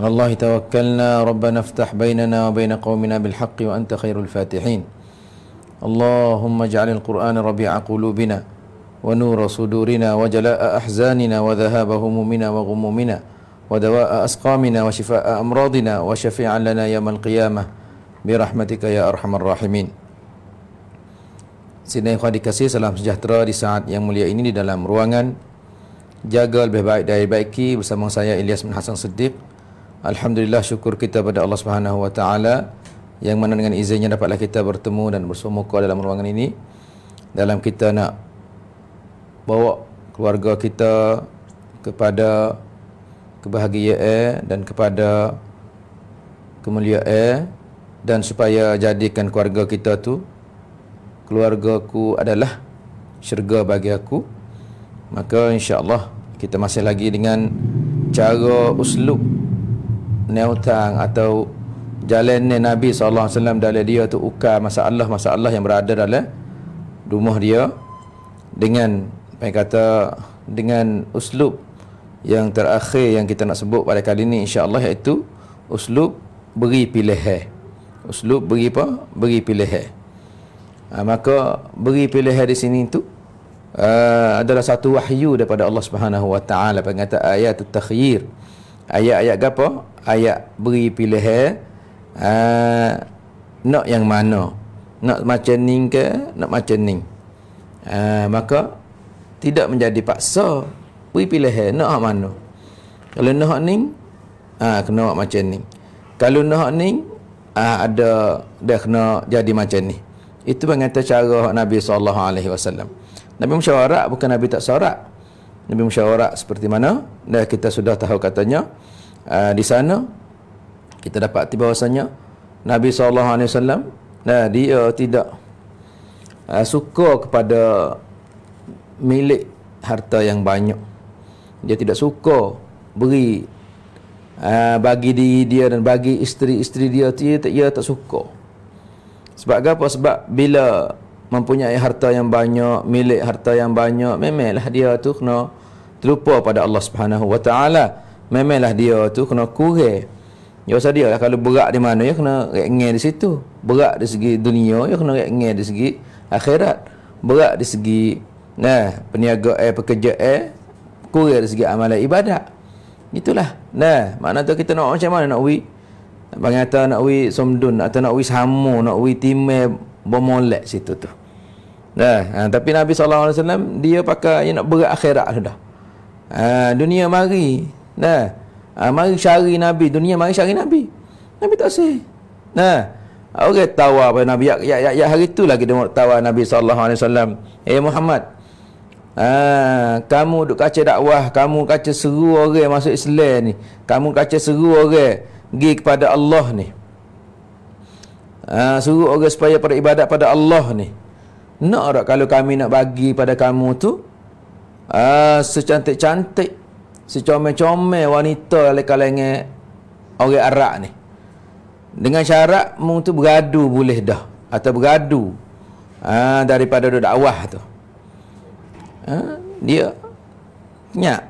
الله توكلنا ربنا افتح بيننا وبين قومنا بالحق وأنت خير الفاتحين اللهم اجعل القرآن ربيع قلوبنا ونور صدورنا وجلاء أحزاننا وذهاب همومنا وغمومنا ودواء أسقامنا وشفاء أمراضنا وشفيعا لنا يوم القيامة برحمتك يا أرحم الراحمين Sina Ikhwan dikasih salam sejahtera di saat yang mulia ini di dalam ruangan Jaga lebih baik dari baiki bersama saya Ilyas bin Hassan Siddiq Alhamdulillah syukur kita kepada Allah Subhanahu wa taala yang mana dengan izinnya dapatlah kita bertemu dan bersua muka dalam ruangan ini dalam kita nak bawa keluarga kita kepada kebahagiaan dan kepada kemuliaan dan supaya jadikan keluarga kita tu keluargaku adalah syurga bagi aku maka insyaallah kita masih lagi dengan cara uslub neutang atau jalan ni Nabi SAW dalam dia tu ukar masalah-masalah yang berada dalam rumah dia dengan apa kata dengan uslub yang terakhir yang kita nak sebut pada kali ini insya-Allah iaitu uslub beri pilihan. Uslub beri apa? Beri pilihan. Ha, maka beri pilihan di sini tu uh, adalah satu wahyu daripada Allah Subhanahu Wa Taala pengata ayat at-takhyir. Ayat-ayat apa? ayat beri pilihan uh, nak yang mana nak macam ni ke nak macam ni uh, maka tidak menjadi paksa beri pilihan nak hak mana kalau nak hak ni uh, kena buat macam ni kalau nak hak ni uh, ada dah kena jadi macam ni itu mengatakan cara Nabi SAW Nabi musyawarah bukan Nabi tak sorak Nabi musyawarah seperti mana dan kita sudah tahu katanya uh, di sana kita dapat tiba bahasanya Nabi saw alaihi dia tidak uh, suka kepada milik harta yang banyak dia tidak suka beri uh, bagi diri dia dan bagi isteri-isteri dia dia tak, dia tak suka sebab apa sebab bila mempunyai harta yang banyak milik harta yang banyak memanglah dia tu kena terlupa pada Allah Subhanahu wa taala memanglah dia tu kena kurang. Ya usah dia lah kalau berat di mana ya kena rengeng di situ. Berat di segi dunia ya kena rengeng di segi akhirat. Berat di segi nah peniaga eh pekerja eh kurang di segi amalan ibadat. Itulah. Nah, makna tu kita nak macam mana nak wi Bang kata nak wi somdun atau nak wi samu nak wi timai bomolek situ tu. Nah, ha, tapi Nabi SAW dia pakai yang nak berat akhirat sudah. Ha, dunia mari Nah, ha, mari cari Nabi. Dunia mari cari Nabi. Nabi tak sih. Nah, ah, orang okay, tawa pada Nabi. Ya, ya, ya, ya hari tu lagi dia tawa Nabi SAW. Eh Muhammad. Ha, kamu duk kaca dakwah. Kamu kaca seru orang masuk Islam ni. Kamu kaca seru orang pergi kepada Allah ni. Ha, suruh orang supaya pada ibadat pada Allah ni. Nak tak kalau kami nak bagi pada kamu tu? Ha, secantik-cantik secomel-comel wanita oleh kalangan orang Arab ni. Dengan syarat mung tu bergaduh boleh dah atau bergaduh ha, daripada duduk dakwah tu. Ha, dia nyak.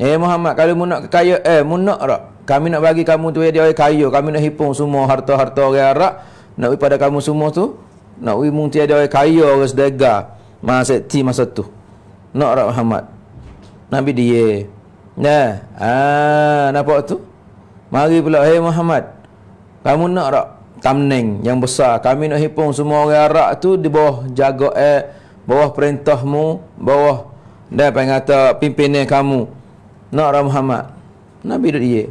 Eh Muhammad kalau mu nak kaya eh mu nak rak. Kami nak bagi kamu tu eh, dia orang kaya, kami nak hipung semua harta-harta orang Arab nak bagi pada kamu semua tu. Nak bagi mung tiada eh, orang kaya orang sedega masa ti masa tu. Nak rak Muhammad. Nabi dia Nah, ah, nampak tu? Mari pula, hey Muhammad. Kamu nak rak tamneng yang besar? Kami nak hipung semua orang Arab tu di bawah jaga eh, bawah perintahmu, bawah dan pengata pimpinnya kamu. Nak rak Muhammad? Nabi duduk dia.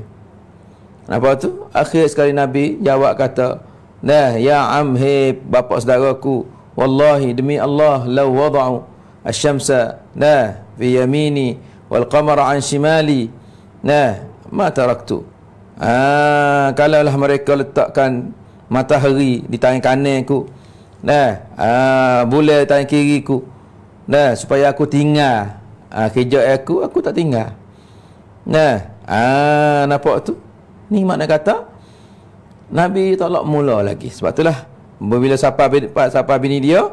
Nampak tu? Akhir sekali Nabi jawab kata, Nah, ya am hey, bapak saudara ku, wallahi demi Allah, law wada'u asyamsa, nah, fi yamini, wal qamara an shimali nah ma taraktu ah ha, kalau mereka letakkan matahari di tangan kanan aku, nah ah bulan di tangan kiriku nah supaya aku tinggal ah kerja aku aku tak tinggal nah ah nampak tu ni makna kata Nabi tolak mula lagi sebab itulah bila siapa bini, bini dia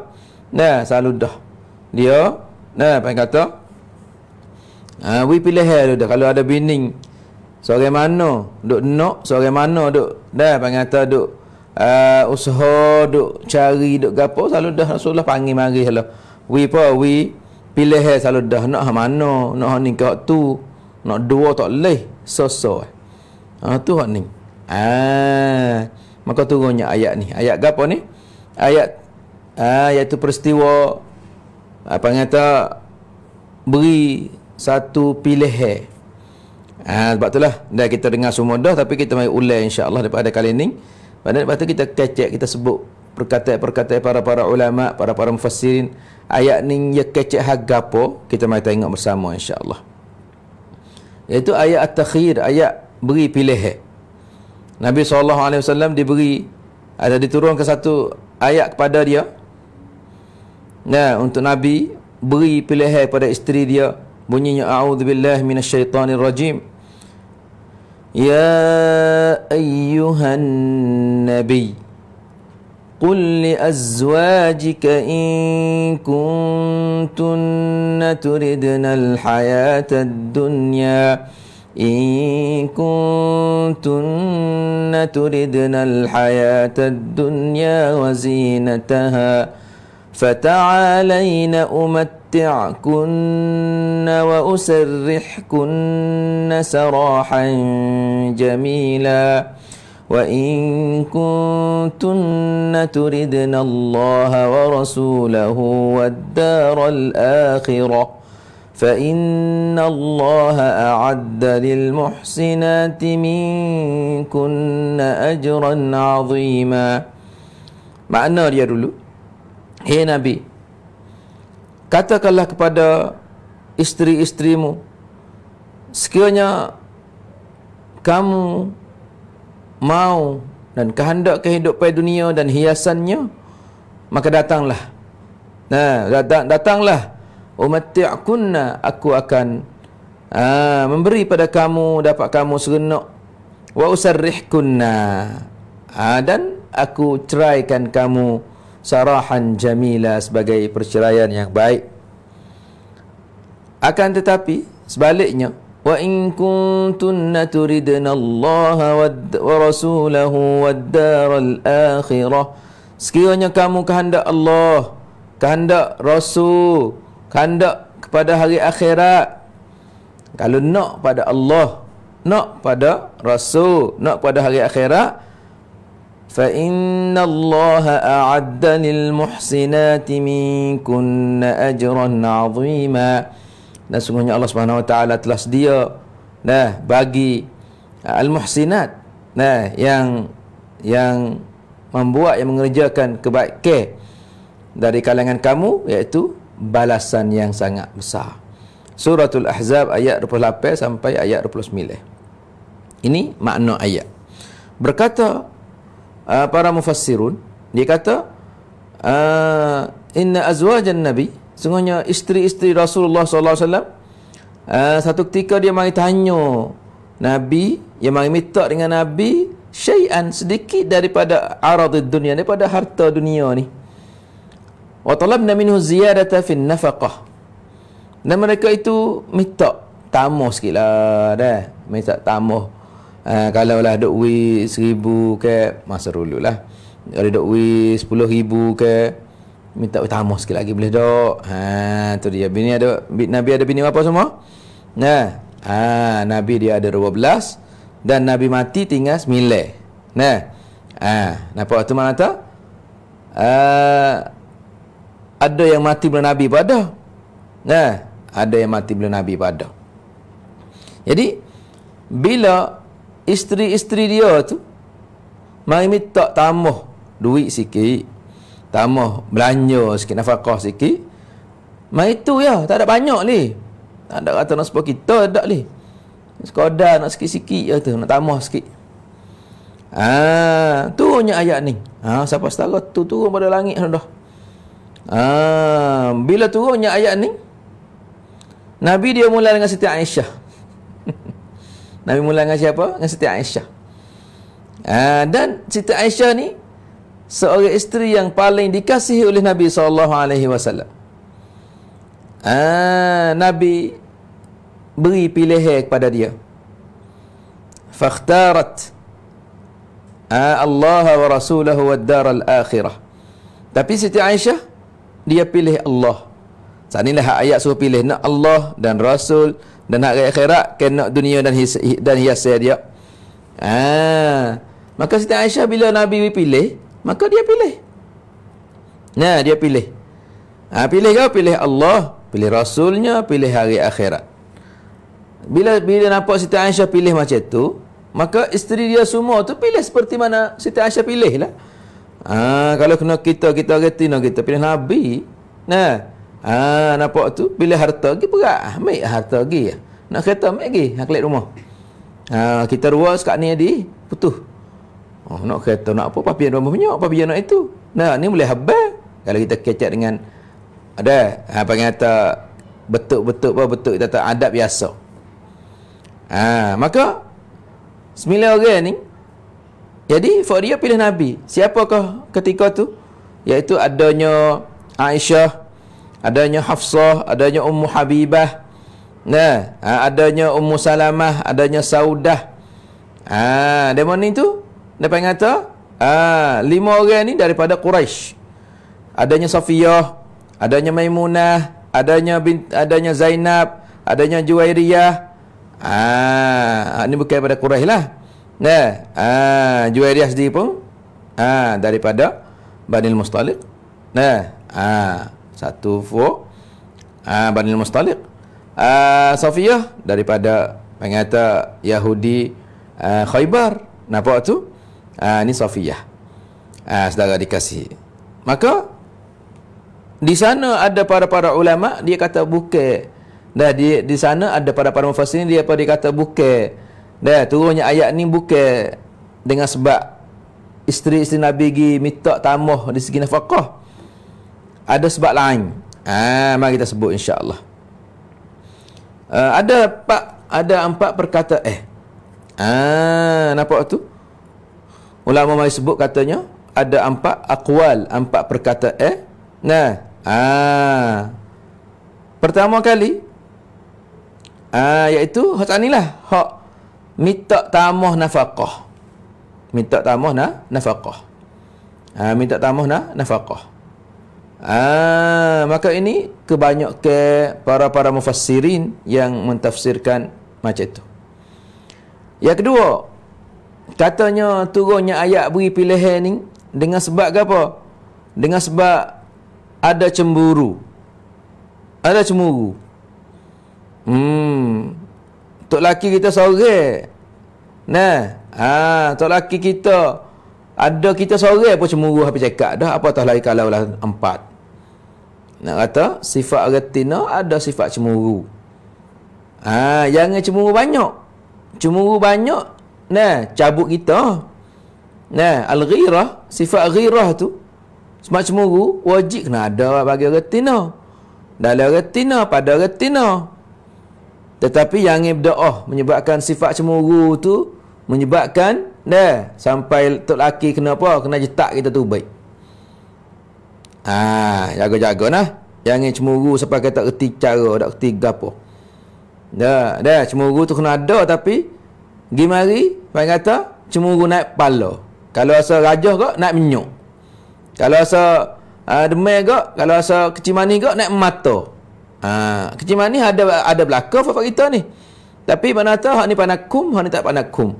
nah dah dia nah apa yang ha, We pilih hair tu dah Kalau ada bining Seorang mana Duk nak Seorang mana duk Dah panggil atas duk uh, Usaha duk cari duk gapo Selalu dah Rasulullah panggil mari lah We pa we Pilih hair selalu dah Nak mana Nak ni kat tu Nak dua tak leh Sosok Ah eh. ha, Tu hak ni Ah, maka turunnya ayat ni. Ayat gapo ni? Ayat ah iaitu peristiwa apa kata beri satu pilih hair. Ha, sebab itulah dah kita dengar semua dah tapi kita mai ulang insya-Allah daripada kali ini. Pada lepas kita kecek kita sebut perkataan-perkataan para-para ulama, para-para mufassirin ayat ni ya kecek hagapo kita mai tengok bersama insya-Allah. Yaitu ayat at-takhir, ayat beri pilih Nabi sallallahu alaihi wasallam diberi ada diturunkan satu ayat kepada dia. Nah, untuk Nabi beri pilihan kepada isteri dia Bunyinya a'udzubillahi minasyaitonir rajim. Ya ayyuhan nabiy قل لأزواجك إن كنتن تردن الحياة الدنيا إن كنتن تردن الحياة الدنيا وزينتها فتعالين أمت متعكن وأسرحكن سراحا جميلا وإن كنتن تردن الله ورسوله والدار الآخرة فإن الله أعد للمحسنات منكن أجرا عظيما معناه يا dulu Hei Nabi, katakanlah kepada isteri-isterimu sekiranya kamu mau dan kehendak kehidupan dunia dan hiasannya maka datanglah nah datang datanglah umatti'kunna aku akan aa, ah, memberi pada kamu dapat kamu serenak wa usarrihkunna aa, ah, dan aku ceraikan kamu sarahan jamila sebagai perceraian yang baik akan tetapi sebaliknya wa in kuntunna turidna Allah wa rasulahu dar al akhirah sekiranya kamu kehendak Allah kehendak rasul kehendak kepada hari akhirat kalau nak pada Allah nak pada rasul nak pada hari akhirat فإن الله أعد للمحسنات منكن أجرا عظيما dan sungguhnya Allah Subhanahu wa taala telah sedia nah bagi ah, al-muhsinat nah yang yang membuat yang mengerjakan kebaikan dari kalangan kamu iaitu balasan yang sangat besar. Surah Al Ahzab ayat 28 sampai ayat 29. Ini makna ayat. Berkata uh, para mufassirun dia kata uh, inna azwajan nabi sungguhnya isteri-isteri Rasulullah sallallahu uh, alaihi wasallam ah, satu ketika dia mari tanya nabi dia mari minta dengan nabi syai'an sedikit daripada aradid dunia daripada harta dunia ni wa talabna minhu ziyadata fin nafaqah dan mereka itu minta tamu sikitlah dah minta tamu Uh, ah, kalau lah duk wi seribu ke masa dulu lah kalau duk wi sepuluh ribu ke minta tamu sikit lagi boleh dok ha tu dia bini ada nabi ada bini apa semua nah ha nabi dia ada dua belas dan nabi mati tinggal sembilan nah ha napa tu mana tu uh, ada yang mati bila nabi pada nah ada yang mati bila nabi pada jadi bila isteri-isteri dia tu mai minta tambah duit sikit tambah belanja sikit nafkah sikit mai itu ya tak ada banyak ni tak ada kata nak support kita tak ni sekadar nak sikit-sikit je tu nak tambah sikit ah tu punya ayat ni ah siapa setara tu turun pada langit dah ah bila turunnya ayat ni Nabi dia mula dengan Siti Aisyah Nabi mula dengan siapa? Dengan Siti Aisyah. Ha, dan Siti Aisyah ni seorang isteri yang paling dikasihi oleh Nabi sallallahu alaihi wasallam. Ah, Nabi beri pilihan kepada dia. Fakhtarat ha, ah, Allah wa rasulahu wa daral akhirah. Tapi Siti Aisyah dia pilih Allah. Sanilah ayat suruh pilih nak Allah dan Rasul dan hak akhirat kena dunia dan his, dan hiasan dia. Ha. Maka Siti Aisyah bila Nabi pilih, maka dia pilih. Nah, dia pilih. Ha, pilih ke? Pilih Allah, pilih rasulnya, pilih hari akhirat. Bila bila nampak Siti Aisyah pilih macam tu, maka isteri dia semua tu pilih seperti mana Siti Aisyah pilih lah. Ha, kalau kena kita, kita reti kita pilih Nabi. Nah, Ha, nampak tu bila harta pergi berat. Ambil ah, harta pergi. Nak kereta ambil pergi nak ha, kelik rumah. Ha, kita ruas kat ni di putuh. Oh, nak kereta nak apa papi rumah punya papi nak itu. Nah, ni boleh habar kalau kita kecek dengan ada ha, apa kata betuk betuk apa betuk kita tak adab biasa. Ha, maka sembilan orang ni jadi for Fadiyah pilih Nabi. Siapakah ketika tu? Iaitu adanya Aisyah adanya Hafsah, adanya Ummu Habibah. Nah, ha, adanya Ummu Salamah, adanya Saudah. Ah, ha, demon ni tu depa ngata, ah ha, lima orang ni daripada Quraisy. Adanya Safiyah, adanya Maimunah, adanya bin, adanya Zainab, adanya Juwairiyah. Ah, ni bukan daripada Quraisy lah. Nah, ah Juwairiyah sendiri pun ah ha, daripada Bani Mustalik. Nah, ah satu for uh, ah, Bani Mustalik uh, ah, Safiyah daripada Pengata Yahudi uh, Khaybar Nampak tu? Uh, ni Safiyah uh, Sedara dikasih Maka Di sana ada para-para ulama Dia kata buke, Dah di, di sana ada para-para mufassir Dia apa dia kata buka Dah turunnya ayat ni buke Dengan sebab Isteri-isteri Nabi pergi minta tamah di segi nafkah ada sebab lain ha, mari kita sebut insyaAllah uh, ada pak, ada empat perkata eh ha, nampak tu ulama mari sebut katanya ada empat akwal empat perkata eh nah ha. pertama kali ha, iaitu hak anilah hak minta tamah nafkah minta tamah na, nafkah ha, minta tamah na, nafkah Ah, maka ini kebanyakan para-para mufassirin yang mentafsirkan macam itu. Yang kedua, katanya turunnya ayat beri pilihan ni dengan sebab apa? Dengan sebab ada cemburu. Ada cemburu. Hmm. Tok laki kita sorang. Nah, ah tok laki kita ada kita seorang pun cemburu habis cakap dah apatah lagi kalau lah empat. Nak kata sifat retina ada sifat cemburu. Ha, jangan cemburu banyak. Cemburu banyak nah cabut kita. Nah, al-ghirah, sifat ghirah tu sebab cemburu wajib kena ada bagi retina. Dalam retina pada retina. Tetapi yang berdoa menyebabkan sifat cemburu tu menyebabkan dah sampai tok laki kena apa kena jetak kita tu baik ah ha, jaga-jaga nah jangan cemburu sampai tak reti cara tak reti gapo dah dah cemburu tu kena ada tapi gimari pai kata cemburu naik pala kalau rasa rajah kok naik menyuk kalau rasa uh, demai kok kalau rasa kecil manis kok naik mata ah ha, kecil manis ada ada belaka apa kita ni tapi mana tahu hak ni panakum hak ni tak panakum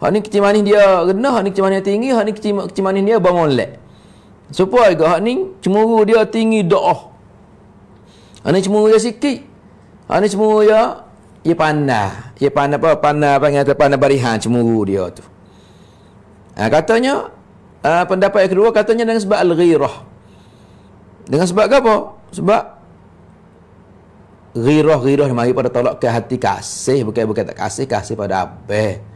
Hak ni kecil manis dia rendah, hak ni kecil manis tinggi, hak ni kecil, kecil manis dia bangun lek. Supaya juga hak ni cemuru dia tinggi doa. Hak ni cemuru dia sikit. Hak ni cemuru dia ia pandai. Ia pandai apa? Pandai panggil atau pandai barihan cemuru dia tu. Ha, katanya uh, pendapat yang kedua katanya dengan sebab al-ghirah. Dengan sebab ke apa? Sebab ghirah-ghirah mari pada tolak ke hati kasih bukan bukan tak kasih kasih pada abah.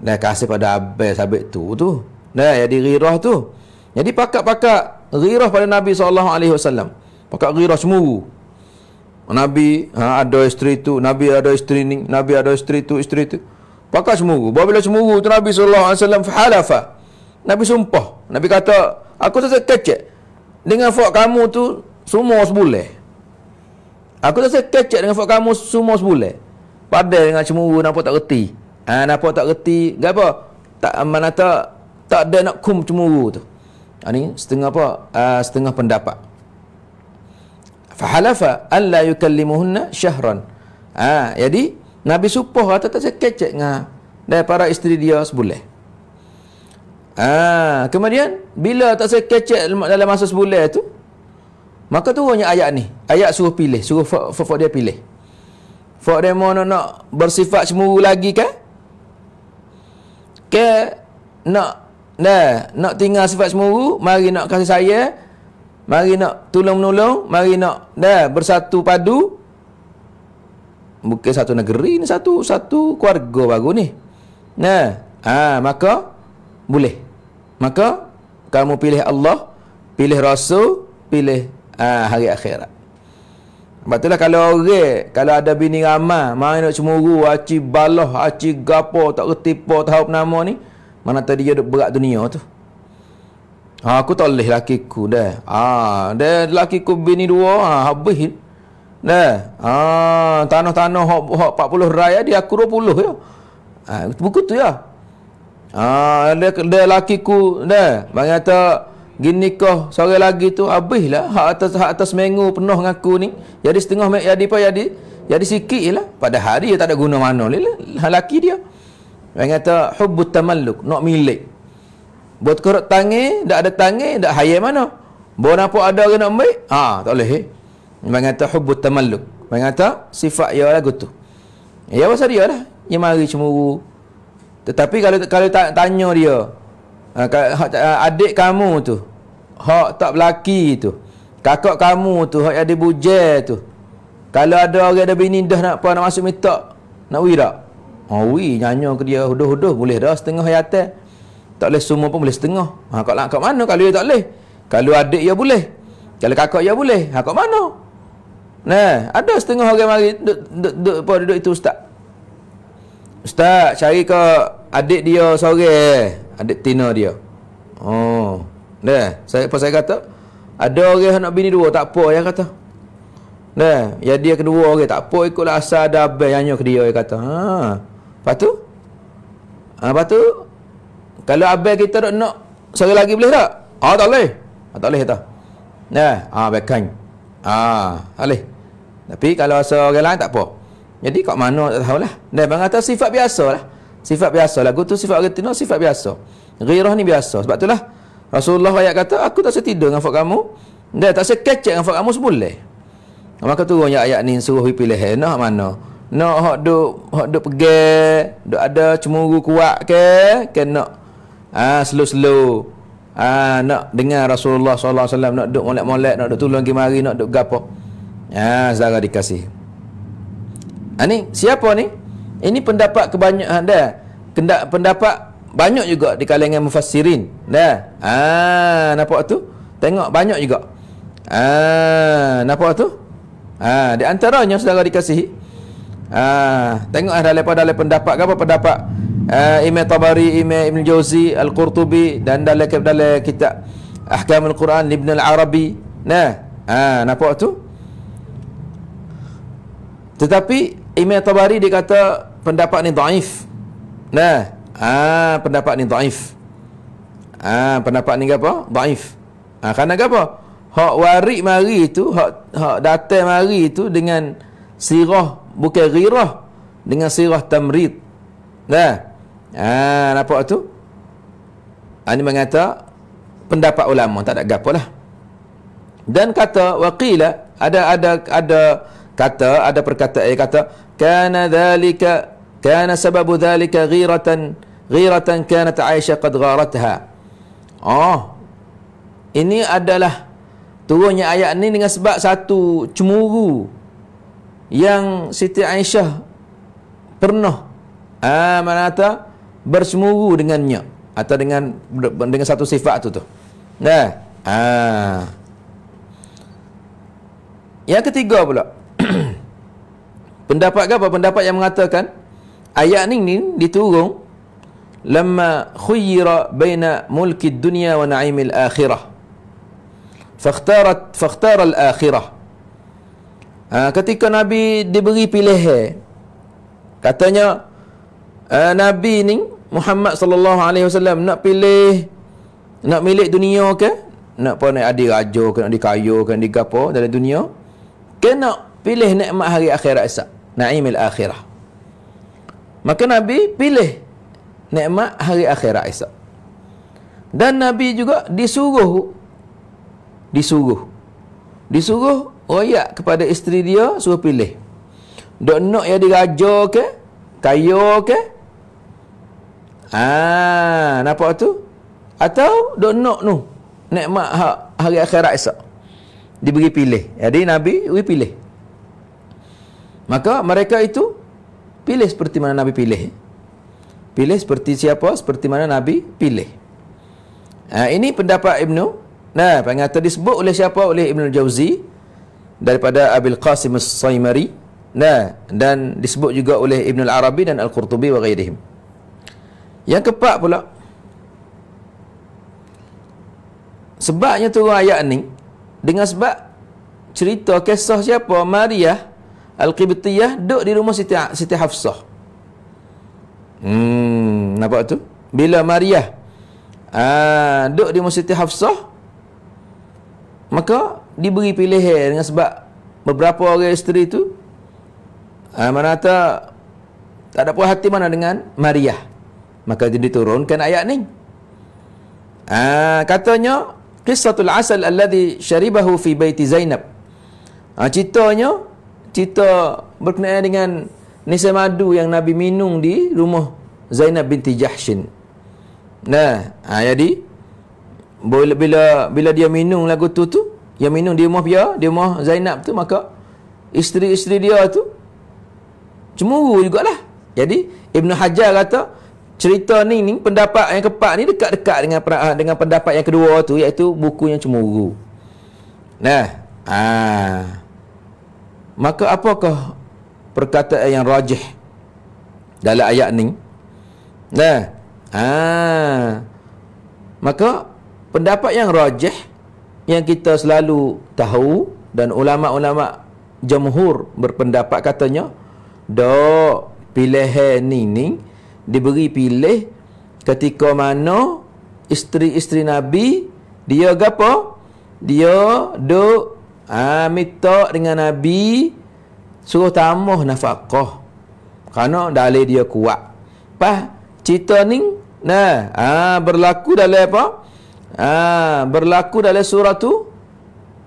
Dan kasih pada abai sabit tu tu. Dan jadi ghirah tu. Jadi pakak-pakak ghirah pada Nabi SAW. Pakak ghirah semua. Nabi ha, ada isteri tu. Nabi ada isteri ni. Nabi ada isteri tu, isteri tu. Pakak semua. Bila semua tu Nabi SAW halafah. Nabi sumpah. Nabi kata, aku tak sekecek. Dengan fok kamu tu, semua sebulih. Aku tak sekecek dengan fok kamu semua sebulih. Padahal dengan semua nampak tak reti. Ha, apa tak reti? apa Tak mana tak tak ada nak kum cemuru tu. Ha, ini setengah apa? Ha, setengah pendapat. Fahalafa an la yukallimuhunna syahran. Ha, jadi Nabi supah atau tak sekecek dengan para isteri dia sebulan. Ha, kemudian bila tak sekecek dalam masa sebulan tu, maka tu hanya ayat ni. Ayat suruh pilih, suruh fok dia pilih. Fok dia mau nak, bersifat cemuru lagi kan? ke nak nah, nak tinggal sifat semuru mari nak kasih saya mari nak tolong-menolong mari nak dah bersatu padu bukan satu negeri ni satu satu keluarga baru ni nah ah ha, maka boleh maka kamu pilih Allah pilih rasul pilih ha, hari akhirat sebab itulah kalau orang, kalau ada bini ramah, main nak cemuru, aci baloh, aci gapo, tak reti apa, tahu nama ni, mana tadi dia duduk berat dunia tu. Ha, aku tak boleh laki ku dah. Ha, dah laki ku bini dua, ha, habis. Dah. Ha, tanah-tanah hok hok 40 raya dia aku 20 ya. Ha, buku tu ya. Ha, dah dah laki ku dah. Bang kata Gini nikah seorang lagi tu lah, hak atas hak atas mengu penuh dengan aku ni jadi setengah mek jadi apa jadi jadi sikit lah pada hari dia tak ada guna mana lah laki dia yang kata hubbut tamalluk nak milik buat korok tangi tak ada tangi tak hayat mana buat apa ada orang nak ambil ha tak boleh eh? yang kata hubbut tamalluk yang kata sifat ya lagu tu ya pasal dia lah yang mari cemuru tetapi kalau kalau tanya dia Ha, ha, adik kamu tu Hak tak berlaki tu Kakak kamu tu Hak ada bujel tu Kalau ada orang ada bini Dah nak apa Nak masuk minta Nak wih tak Ha wih Nyanyo ke dia Huduh-huduh Boleh dah setengah hayatnya Tak boleh semua pun boleh setengah Ha nak kat mana Kalau dia tak boleh Kalau adik dia boleh Kalau kakak dia boleh Ha kat mana Nah, ada setengah orang mari duduk duduk, duduk, duduk, duduk itu ustaz. Ustaz cari ke adik dia sore adik tina dia. Oh. Dah, saya apa saya kata? Ada orang nak bini dua, tak apa ya kata. Dah, ya dia kedua orang tak apa ikutlah asal ada abang yang nyok dia yang kata. Ha. Lepas tu? Ha, lepas tu kalau abang kita nak nak seorang lagi boleh tak? Ha, tak boleh. Ha, tak boleh kata. Dah, ha bekan. Ha, boleh. Tapi kalau asal orang lain tak apa. Jadi kat mana tak tahulah. Dah, bang kata sifat biasa lah. Sifat biasa lagu tu sifat orang tidur sifat biasa. Ghirah ni biasa. Sebab itulah Rasulullah ayat kata aku tak setidur dengan fak kamu. Dan tak sekecek dengan fak kamu semulih. Maka turun yang ayat ni suruh pilih eh, nak mana? Nak hok duk hok duk pegel, duk ada cemuru kuat ke, ke nak ah slow-slow. Ah ha, nak dengar Rasulullah SAW alaihi wasallam nak duk molek-molek, nak duk tulang kemari, nak duk gapo. Ah ha, saudara dikasih. Ani ha, siapa ni? Ini pendapat kebanyakan ha, dah. Kendak pendapat banyak juga di kalangan mufassirin. Dah. Ah, nampak tu? Tengok banyak juga. Ah, nampak tu? Ah, di antaranya saudara dikasihi. Ah, tengok ada lepa dalam pendapat apa pendapat ah Imam Tabari, Imam Ibn Jauzi, Al-Qurtubi dan dalam dalam kitab Ahkamul Quran Ibn Al-Arabi. Nah. Ah, nampak tu? Tetapi Imam Tabari dikata pendapat ni daif. Nah, ah pendapat ni daif. Ah ha, pendapat ni apa? Daif. Ah ha, kerana apa? Hak warik mari itu, hak hak datang mari itu dengan sirah bukan ghirah dengan sirah tamrid. Nah. Ah nampak tu? Ani mengata pendapat ulama tak ada gapalah. Dan kata waqila ada ada ada kata ada perkataan yang kata kana dhalika كان سبب ذلك غيرة غيرة كانت عائشة قد غارتها Oh Ini adalah Turunnya ayat ini dengan sebab satu cemuru Yang Siti Aisyah Pernah ah, ha, Mana kata Bersemuru dengannya Atau dengan dengan satu sifat tu tu Nah ah. Yang ketiga pula Pendapat ke apa? Pendapat yang mengatakan ayat ni ni diturung lama khuyira baina mulki dunya wa na'imil akhirah fakhtarat fakhtar al akhirah ha, ketika nabi diberi pilihan eh, katanya uh, nabi ni Muhammad sallallahu alaihi wasallam nak pilih nak milik dunia ke nak apa nak ada raja ke nak dikayu ke nak digapo dalam dunia ke nak pilih nikmat hari akhirat esak na'imil akhirah Maka Nabi pilih nikmat hari akhirat esok. Dan Nabi juga disuruh disuruh disuruh royak kepada isteri dia suruh pilih. Dok nak yang diraja ke? Kaya ke? Ah, nampak tu? Atau dok nak nu nikmat hak hari akhirat esok. Diberi pilih. Jadi Nabi beri pilih. Maka mereka itu pilih seperti mana Nabi pilih. Pilih seperti siapa? Seperti mana Nabi pilih. Ha, ini pendapat Ibnu. Nah, pengata disebut oleh siapa? Oleh Ibnu Jauzi daripada Abil Qasim As-Saimari. Nah, dan disebut juga oleh Ibn Al-Arabi dan Al-Qurtubi wa ghairihim. Yang keempat pula sebabnya turun ayat ni dengan sebab cerita kisah siapa? Maria Al-Qibtiyah duduk di rumah Siti, Siti Hafsah. Hmm, nampak tu? Bila Maria uh, ah, duduk di rumah Siti Hafsah, maka diberi pilihan dengan sebab beberapa orang isteri tu mana ah, merata tak ada puas hati mana dengan Maria. Maka dia diturunkan ayat ni. Uh, katanya, Kisatul asal alladhi syaribahu fi baiti Zainab. Uh, ceritanya, cerita berkenaan dengan nisa madu yang Nabi minum di rumah Zainab binti Jahshin. Nah, ha, jadi bila, bila bila dia minum lagu tu tu, dia minum di rumah dia, di rumah Zainab tu maka isteri-isteri dia tu cemburu jugalah. Jadi Ibnu Hajar kata cerita ni ni pendapat yang keempat ni dekat-dekat dengan ha, dengan pendapat yang kedua tu iaitu bukunya cemburu. Nah, ah ha. Maka apakah perkataan yang rajih dalam ayat ni? Nah. Ha. Maka pendapat yang rajih yang kita selalu tahu dan ulama-ulama jamhur berpendapat katanya do pilih ni ni diberi pilih ketika mana isteri-isteri Nabi dia gapo dia do Ah minta dengan Nabi suruh tambah nafakoh, Karena dalil dia kuat. Pas cerita ni nah ha, berlaku dalam apa? Ah berlaku dalam surah tu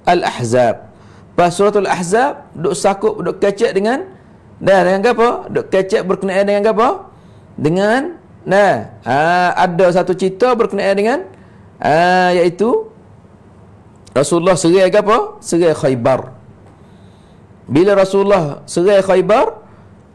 Al-Ahzab. Pas surah Al-Ahzab duk sakup duk kecek dengan dah dengan apa? Duk kecek berkenaan dengan apa? Dengan nah ha, ada satu cerita berkenaan dengan ah ha, iaitu Rasulullah serai ke apa? Serai Khaybar. Bila Rasulullah serai Khaybar,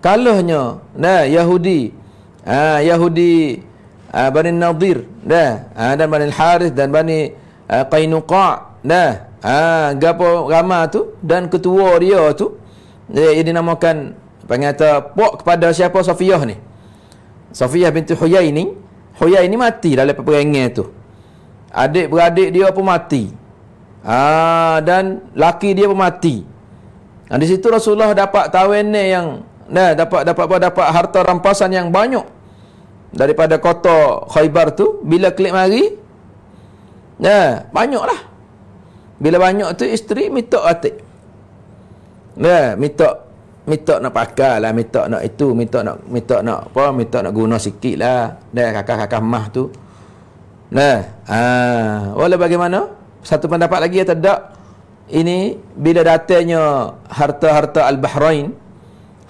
kalahnya nah Yahudi. Ah ha, Yahudi ah ha, Bani Nadir dah. Ha, ah, dan Bani Harith dan Bani ha, Qainuqa dah. Ah ha, gapo ramah tu dan ketua dia tu dia, dia dinamakan pengata pok kepada siapa Safiyah ni. Safiyah binti Huyai ni, Huyai ni mati dalam peperangan tu. Adik-beradik dia pun mati. Ah dan laki dia pun mati. Dan ha, di situ Rasulullah dapat tawenne yang dah dapat dapat apa dapat harta rampasan yang banyak daripada kota Khaybar tu bila kelip mari. Nah, banyaklah. Bila banyak tu isteri minta atik. Nah, minta minta nak pakai lah, minta nak itu, minta nak minta nak apa, minta nak guna sikit lah. Nah, kakak-kakak mah tu. Nah, ah, ha, wala bagaimana? satu pendapat lagi atau tidak ini bila datanya harta-harta al-bahrain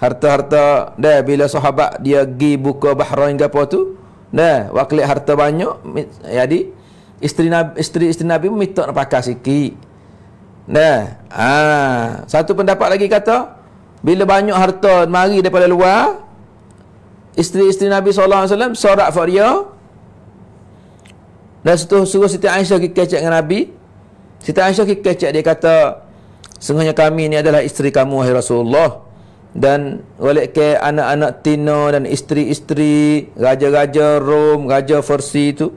harta-harta dah bila sahabat dia gi buka bahrain gapo tu dah wakil harta banyak jadi isteri nabi isteri isteri nabi minta nak pakai sikit dah ah satu pendapat lagi kata bila banyak harta mari daripada luar isteri-isteri Nabi sallallahu alaihi wasallam sorak faria dan setuh suruh Siti Aisyah kecek dengan Nabi Siti Aisyah kecek dia kata Sungguhnya kami ni adalah isteri kamu Wahai Rasulullah Dan Walik ke anak-anak Tino Dan isteri-isteri Raja-raja Rom Raja Fersi tu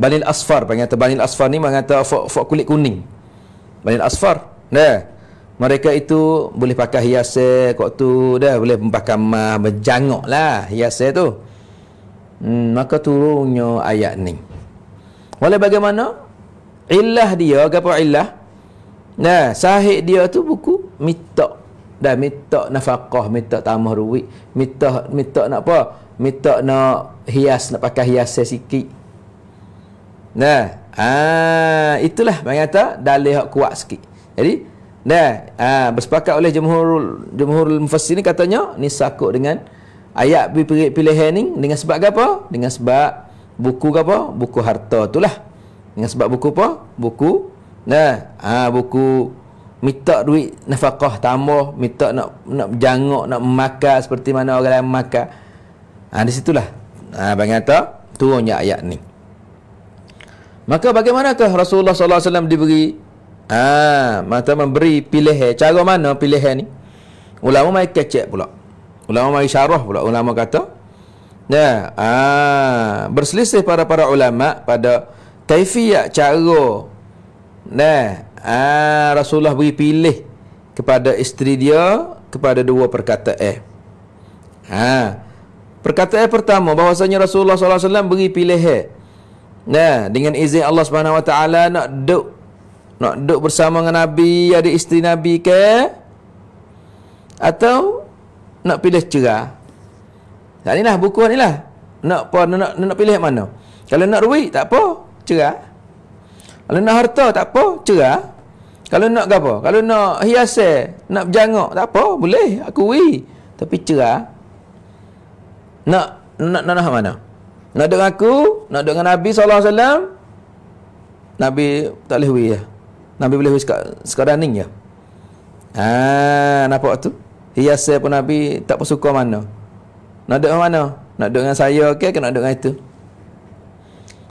Banil Asfar Pengata Banil Asfar ni Mengata Fok kulit kuning Banil Asfar Dah mereka itu boleh pakai hiasan kok tu dah boleh pakai mah berjanguk lah hiasan tu hmm, maka turunnya ayat ni Walau bagaimana Ilah dia, apa ilah. Nah, sahih dia tu buku mitok. dan mitok nafkah, mitok tambah duit, mitok minta nak apa? mitok nak hias, nak pakai hias sikit. Nah, ah itulah banyak tak dalih hak kuat sikit. Jadi, nah, ah bersepakat oleh jumhurul jumhurul mufassir ni katanya ni sakut dengan ayat pilihan ni dengan sebab apa? Dengan sebab buku apa? Buku harta itulah. lah. Dengan sebab buku apa? Buku nah, ha, buku minta duit nafkah tambah, minta nak nak jangok, nak makan seperti mana orang lain makan. Ha, di situlah. Ha, bagi kata turunnya ayat ni. Maka bagaimanakah Rasulullah SAW alaihi wasallam diberi ha, mata memberi pilihan cara mana pilihan ni? Ulama mai kecek pula. Ulama mai syarah pula. Ulama kata, ya, ha, berselisih para para ulama pada taifiyat cara nah ah Rasulullah beri pilih kepada isteri dia kepada dua perkataan eh. ha perkataan pertama bahwasanya Rasulullah SAW alaihi wasallam beri pilih eh. nah dengan izin Allah Subhanahu wa taala nak duk nak duk bersama dengan nabi ada isteri nabi ke atau nak pilih cerah Tak inilah buku inilah. Nak nak nak, nak pilih mana? Kalau nak ruwi tak apa cerah. Kalau nak harta tak apa, cerah. Kalau nak ke apa? Kalau nak hiasan, nak berjangak, tak apa, boleh. Aku wi. Tapi cerah. Nak nak nak, nak mana? Nak dengan aku, nak dengan Nabi Sallallahu alaihi wasallam. Nabi tak boleh wi ya. Nabi boleh wi sekarang ning ya. Ha, nampak tu? Hiasan pun Nabi tak bersuka mana. Nak dengan mana? Nak dengan saya ke okay? nak dengan itu?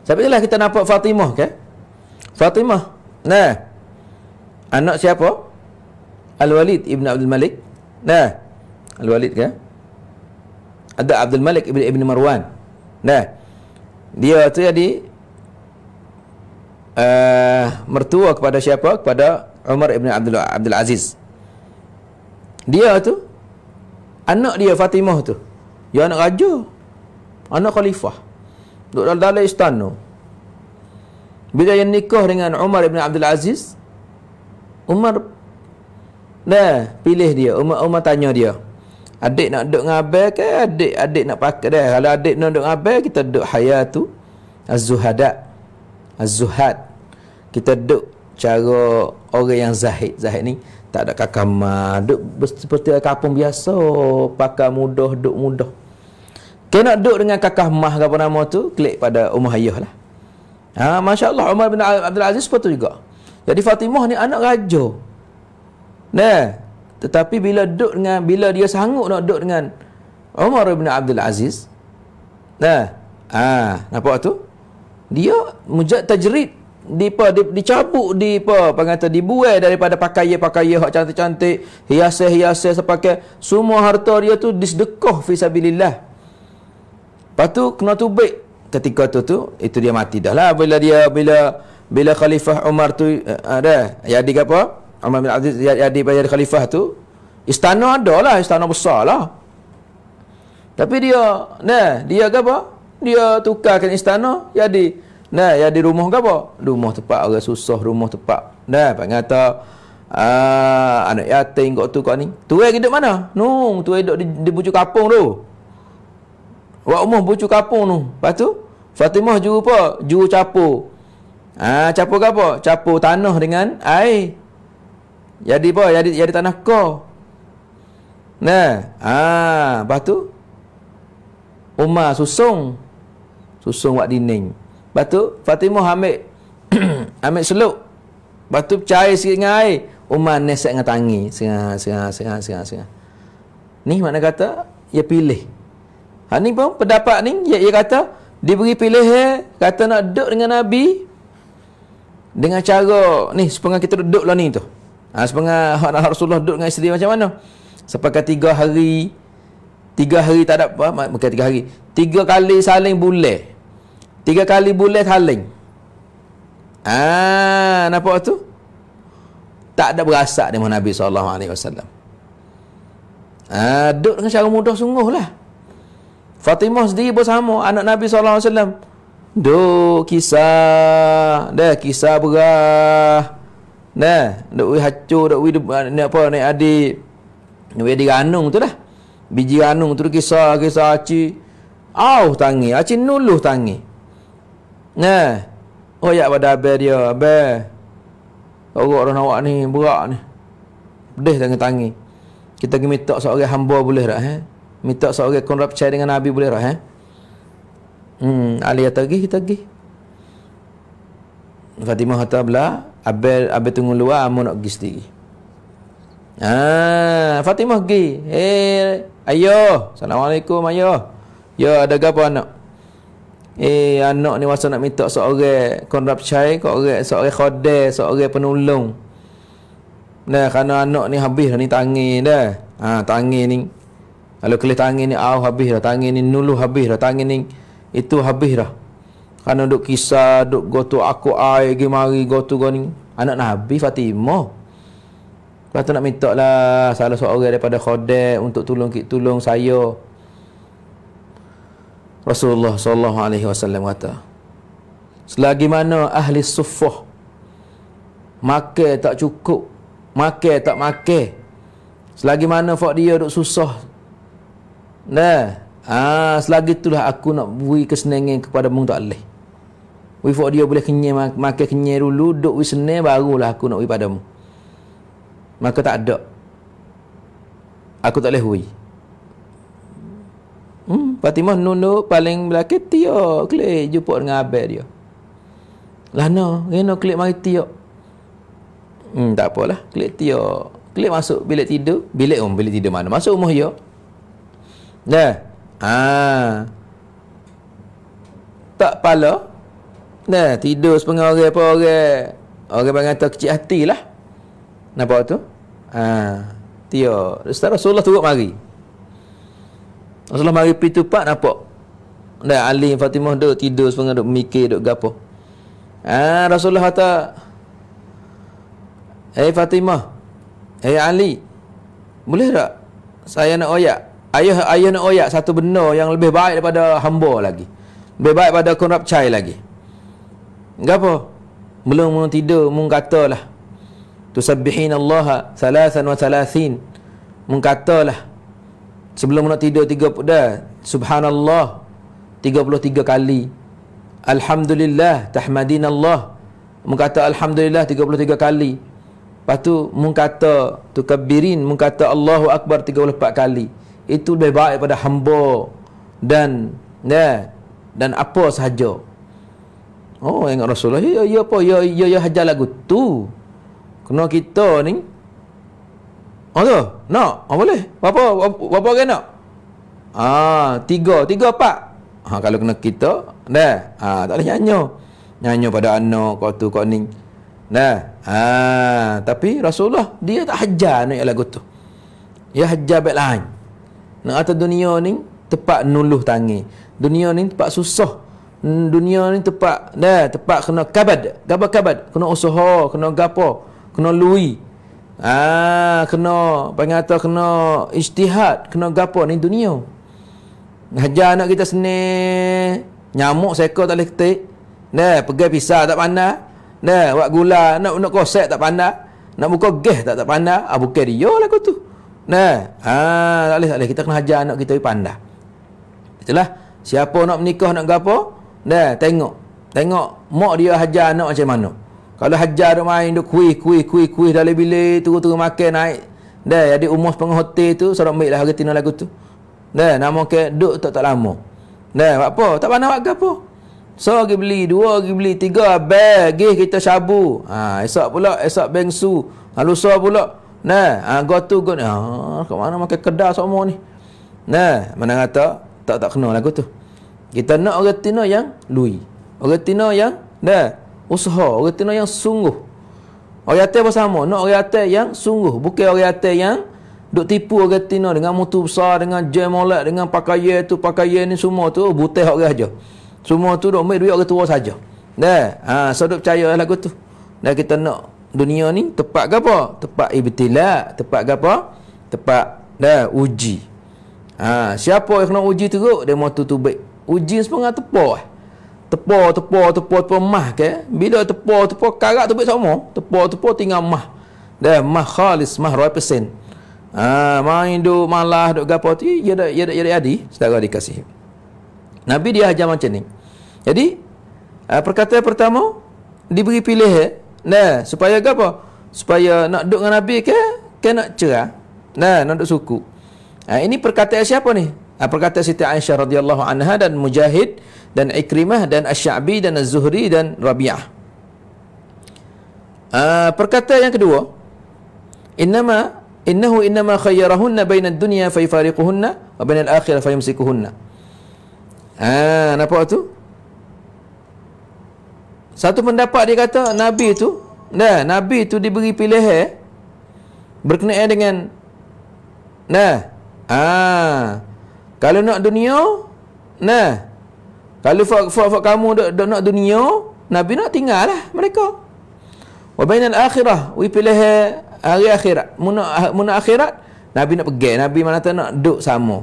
Sebab itulah kita nampak Fatimah kan? Fatimah. Nah. Anak siapa? Al-Walid Ibn Abdul Malik. Nah. Al-Walid kan? Ada Abdul Malik Ibn, Ibn Marwan. Nah. Dia waktu jadi uh, mertua kepada siapa? Kepada Umar Ibn Abdul, Abdul Aziz. Dia tu anak dia Fatimah tu. Dia anak raja. Anak khalifah. Duduk dalam, dalam istana Bila yang nikah dengan Umar bin Abdul Aziz Umar Dah pilih dia Umar, Umar tanya dia Adik nak duduk dengan abang ke adik adik nak pakai dah kalau adik nak duduk dengan abang kita duduk hayatu az-zuhada az-zuhad kita duduk cara orang yang zahid zahid ni tak ada kakak duduk seperti kampung biasa pakai mudah duduk mudah Kena nak duduk dengan kakak mah apa nama tu, klik pada Umar Umayyah lah. Ha, Masya Allah, Umar bin Abdul Aziz pun tu juga. Jadi Fatimah ni anak raja. Nah, tetapi bila duduk dengan, bila dia sanggup nak duduk dengan Umar bin Abdul Aziz, nah, ha, nampak tu? Dia mujat tajrid dipa di, dicabuk dipa pangata dibuai daripada pakaian-pakaian hak cantik-cantik hiasan-hiasan sepakai semua harta dia tu disedekah fi sabilillah Lepas tu kena tubik ketika tu tu itu dia mati dah lah bila dia bila bila khalifah Umar tu eh, ada ya uh, jadi apa Umar bin Aziz jadi bayar khalifah tu istana ada lah istana besar lah tapi dia nah dia apa dia tukarkan istana jadi ya nah ya di rumah apa rumah tempat orang susah rumah tempat nah pak kata ah, anak yatim kau tu kau ni tu hidup mana nung tuai hidup di, di bujuk kampung tu Buat umum bucu kapung tu. Lepas tu Fatimah juru apa? Juru capur. Ah, ha, capur apa? Capur tanah dengan air. Jadi apa? Jadi jadi tanah kau. Nah, ah, ha, lepas tu Umar susung. Susung wak dinding. Lepas tu Fatimah ambil ambil seluk. Lepas tu cair sikit dengan air. Umar nesek dengan tangi. Sengah, sengah, sengah, sengah, sengah. Ni makna kata, ia pilih. Ha ni pun pendapat ni ia, ia kata diberi pilihan kata nak duduk dengan nabi dengan cara ni sepengah kita duduk lah ni tu. Ha sepengah Rasulullah duduk dengan isteri macam mana? Sepakat tiga hari tiga hari tak ada apa bukan tiga hari tiga kali saling bulat tiga kali bulat saling ah ha, nampak tu tak ada berasa dengan Nabi SAW ha, duduk dengan cara mudah sungguh lah Fatimah sendiri pun sama anak Nabi SAW Do kisah Dah kisah berah Dah Duk wih hacur Duk wih ni apa ni adik Duk wih di ranung tu dah Biji ranung tu kisah Kisah aci Au tangi Aci nuluh tangi Nah Oh ya pada abel dia Abel Orang orang awak ni berak ni Pedih tangi-tangi Kita kena minta seorang hamba boleh tak eh? Minta seorang okay, kunrah percaya dengan Nabi boleh rah eh? Hmm, Ali kata pergi, kita pergi Fatimah kata pula Abel, Abel tunggu luar, Amun nak pergi sendiri Ah, Fatimah pergi Hei, eh, ayo Assalamualaikum, ayo Ya, ada apa anak? Eh, anak ni masa nak minta seorang kondrap percaya, seorang seorang khodeh, seorang penolong. Nah, kerana anak ni habis ni tangi dah. Ha, tangi ni. Kalau kelih tangan ni au habis dah tangan ni nulu habis dah tangan ni itu habis dah. Kan duk kisah duk go tu aku ai gi mari go tu go ni anak Nabi Fatimah. Lepas tu nak minta lah salah seorang daripada Khodek untuk tolong tolong saya. Rasulullah sallallahu alaihi wasallam kata. Selagi mana ahli suffah makai tak cukup, makai tak makai. Selagi mana fak dia duk susah Nah, ah selagi itulah aku nak bui kesenangan kepada mung tak leh. Wifok dia boleh kenyang makan kenyang dulu, duk wi senang barulah aku nak beri padamu. Maka tak ada. Aku tak leh hui. Hmm, Fatimah nunu paling belaka tio klik jumpa dengan abel dia. Lah no, nak klik mari tio. Hmm, tak apalah, klik tio. Klik masuk bilik tidur, bilik um bilik tidur mana? Masuk rumah dia. Nah, Ha. Tak pala. Nah, tidur sepengah orang apa orang. Orang bang kata kecil hatilah. Napa tu? Ha. Tio, Ustaz Rasulullah turut mari. Rasulullah mari pintu pak nampak. Dan Ali Fatimah duduk tidur sepengah duduk mikir duduk gapo. Ha, Rasulullah kata Hei eh, Fatimah Hei eh, Ali Boleh tak? Saya nak oyak ayah ayah nak oyak satu benda yang lebih baik daripada hamba lagi lebih baik daripada korup cai lagi ngapa belum mau tidur mun katalah tusabbihin Allah salasan wa salasin mun katalah sebelum nak tidur tiga dah subhanallah 33 kali alhamdulillah tahmadin Allah mun kata alhamdulillah 33 kali Lepas tu, mung kata tukabbirin, mung kata Allahu Akbar 34 kali itu lebih baik daripada hamba dan ya dan apa sahaja. Oh, ingat Rasulullah. Ya, ya, ya apa? Ya, ya, ya, hajar lagu tu. Kena kita ni. Oh, tu? Nak? Oh, boleh? Apa Berapa orang Ah, tiga. Tiga, pak. Ha, ah, kalau kena kita, dah. Ha, tak boleh nyanyo. Nyanyo pada anak, kau tu, kau ni. Dah. Ha, tapi Rasulullah, dia tak hajar nak lagu tu. Ya hajar baik lain. Nak atas dunia ni tempat nuluh tangi. Dunia ni tempat susah. Hmm, dunia ni tempat dah tempat kena kabad, gapa-kabad, kena usaha, kena gapo, kena lui. Ah, kena pengata kena ijtihad, kena gapo ni dunia. Haja anak kita sini nyamuk seekor tak boleh ketik. Dah, pegang pisau tak pandai. Dah, buat gula, nak nak kosek tak pandai. Nak buka geh tak tak pandai. Ah bukan dia lah kau tu. Nah, ha, tak boleh, tak boleh. Kita kena hajar anak kita pandai. Itulah. Siapa nak menikah, nak apa? Nah, tengok. Tengok mak dia hajar anak macam mana. Kalau hajar dia main, dia kuih, kuih, kuih, kuih dalam bilik, turun-turun makan, naik. Dah, jadi umur sepengah hotel tu, sorang ambil lah hari lagu tu. Dah, nama ke duk tak tak lama. Dah, buat apa? Tak pandai buat apa? So, pergi beli, dua pergi beli, tiga, bagi kita syabu. Ha, esok pula, esok bengsu. Lalu so pula, Nah, ha, go tu go ni. Ha, kat mana makan kedai semua ni? Nah, mana kata tak tak kenal lagu tu. Kita nak orang Tina yang lui. Orang Tina yang nah, usaha, orang Tina yang sungguh. Orang atas pun sama, nak orang atas yang sungguh, bukan orang atas yang duk tipu orang Tina dengan mutu besar, dengan jam molek, dengan pakaian tu, pakaian ni semua tu oh, butai orang aja. Semua tu duk ambil duit orang tua saja. Nah, ha, so duk percaya lagu tu. Dan kita nak dunia ni tepat ke apa? tepat ibtila, tepat ke apa? tepat dah uji. Ha, siapa yang kena uji teruk dia mau tutup baik. Uji sepengah eh. tepo. Tepo, tepo, tepo, tepo mah ke. Bila tepo, tepo karak tu baik sama. Tepo, tepo tinggal mah. Dah mah khalis mah 100%. Ha, main duk malah dok gapo tu ya dah ya dah ya adi, saudara dikasih. Nabi dia ajar macam ni. Jadi, eh, perkataan pertama diberi pilih eh, Nah, supaya apa? Supaya nak duduk dengan Nabi ke? Ke nak cerah? Nah, nak duduk suku. Ha, ini perkataan siapa ni? Ha, perkataan Siti Aisyah radhiyallahu anha dan Mujahid dan Ikrimah dan Asy'abi dan Az-Zuhri dan Rabi'ah. Ha, perkataan yang kedua, innama innahu innama khayyarahunna bainad dunya fa yufariquhunna wa bainal akhirah fa yumsikuhunna. Ah, ha, nampak tu? Satu pendapat dia kata Nabi tu Nah, Nabi tu diberi pilihan eh, berkenaan dengan Nah. Ah. Ha, kalau nak dunia, nah. Kalau fak fak, fak kamu dak dak nak dunia, Nabi nak tinggal lah mereka. Wa bainal akhirah, wi pilih eh, hari akhirat. Muna ah, muna akhirat, Nabi nak pergi, Nabi mana tak nak duk sama.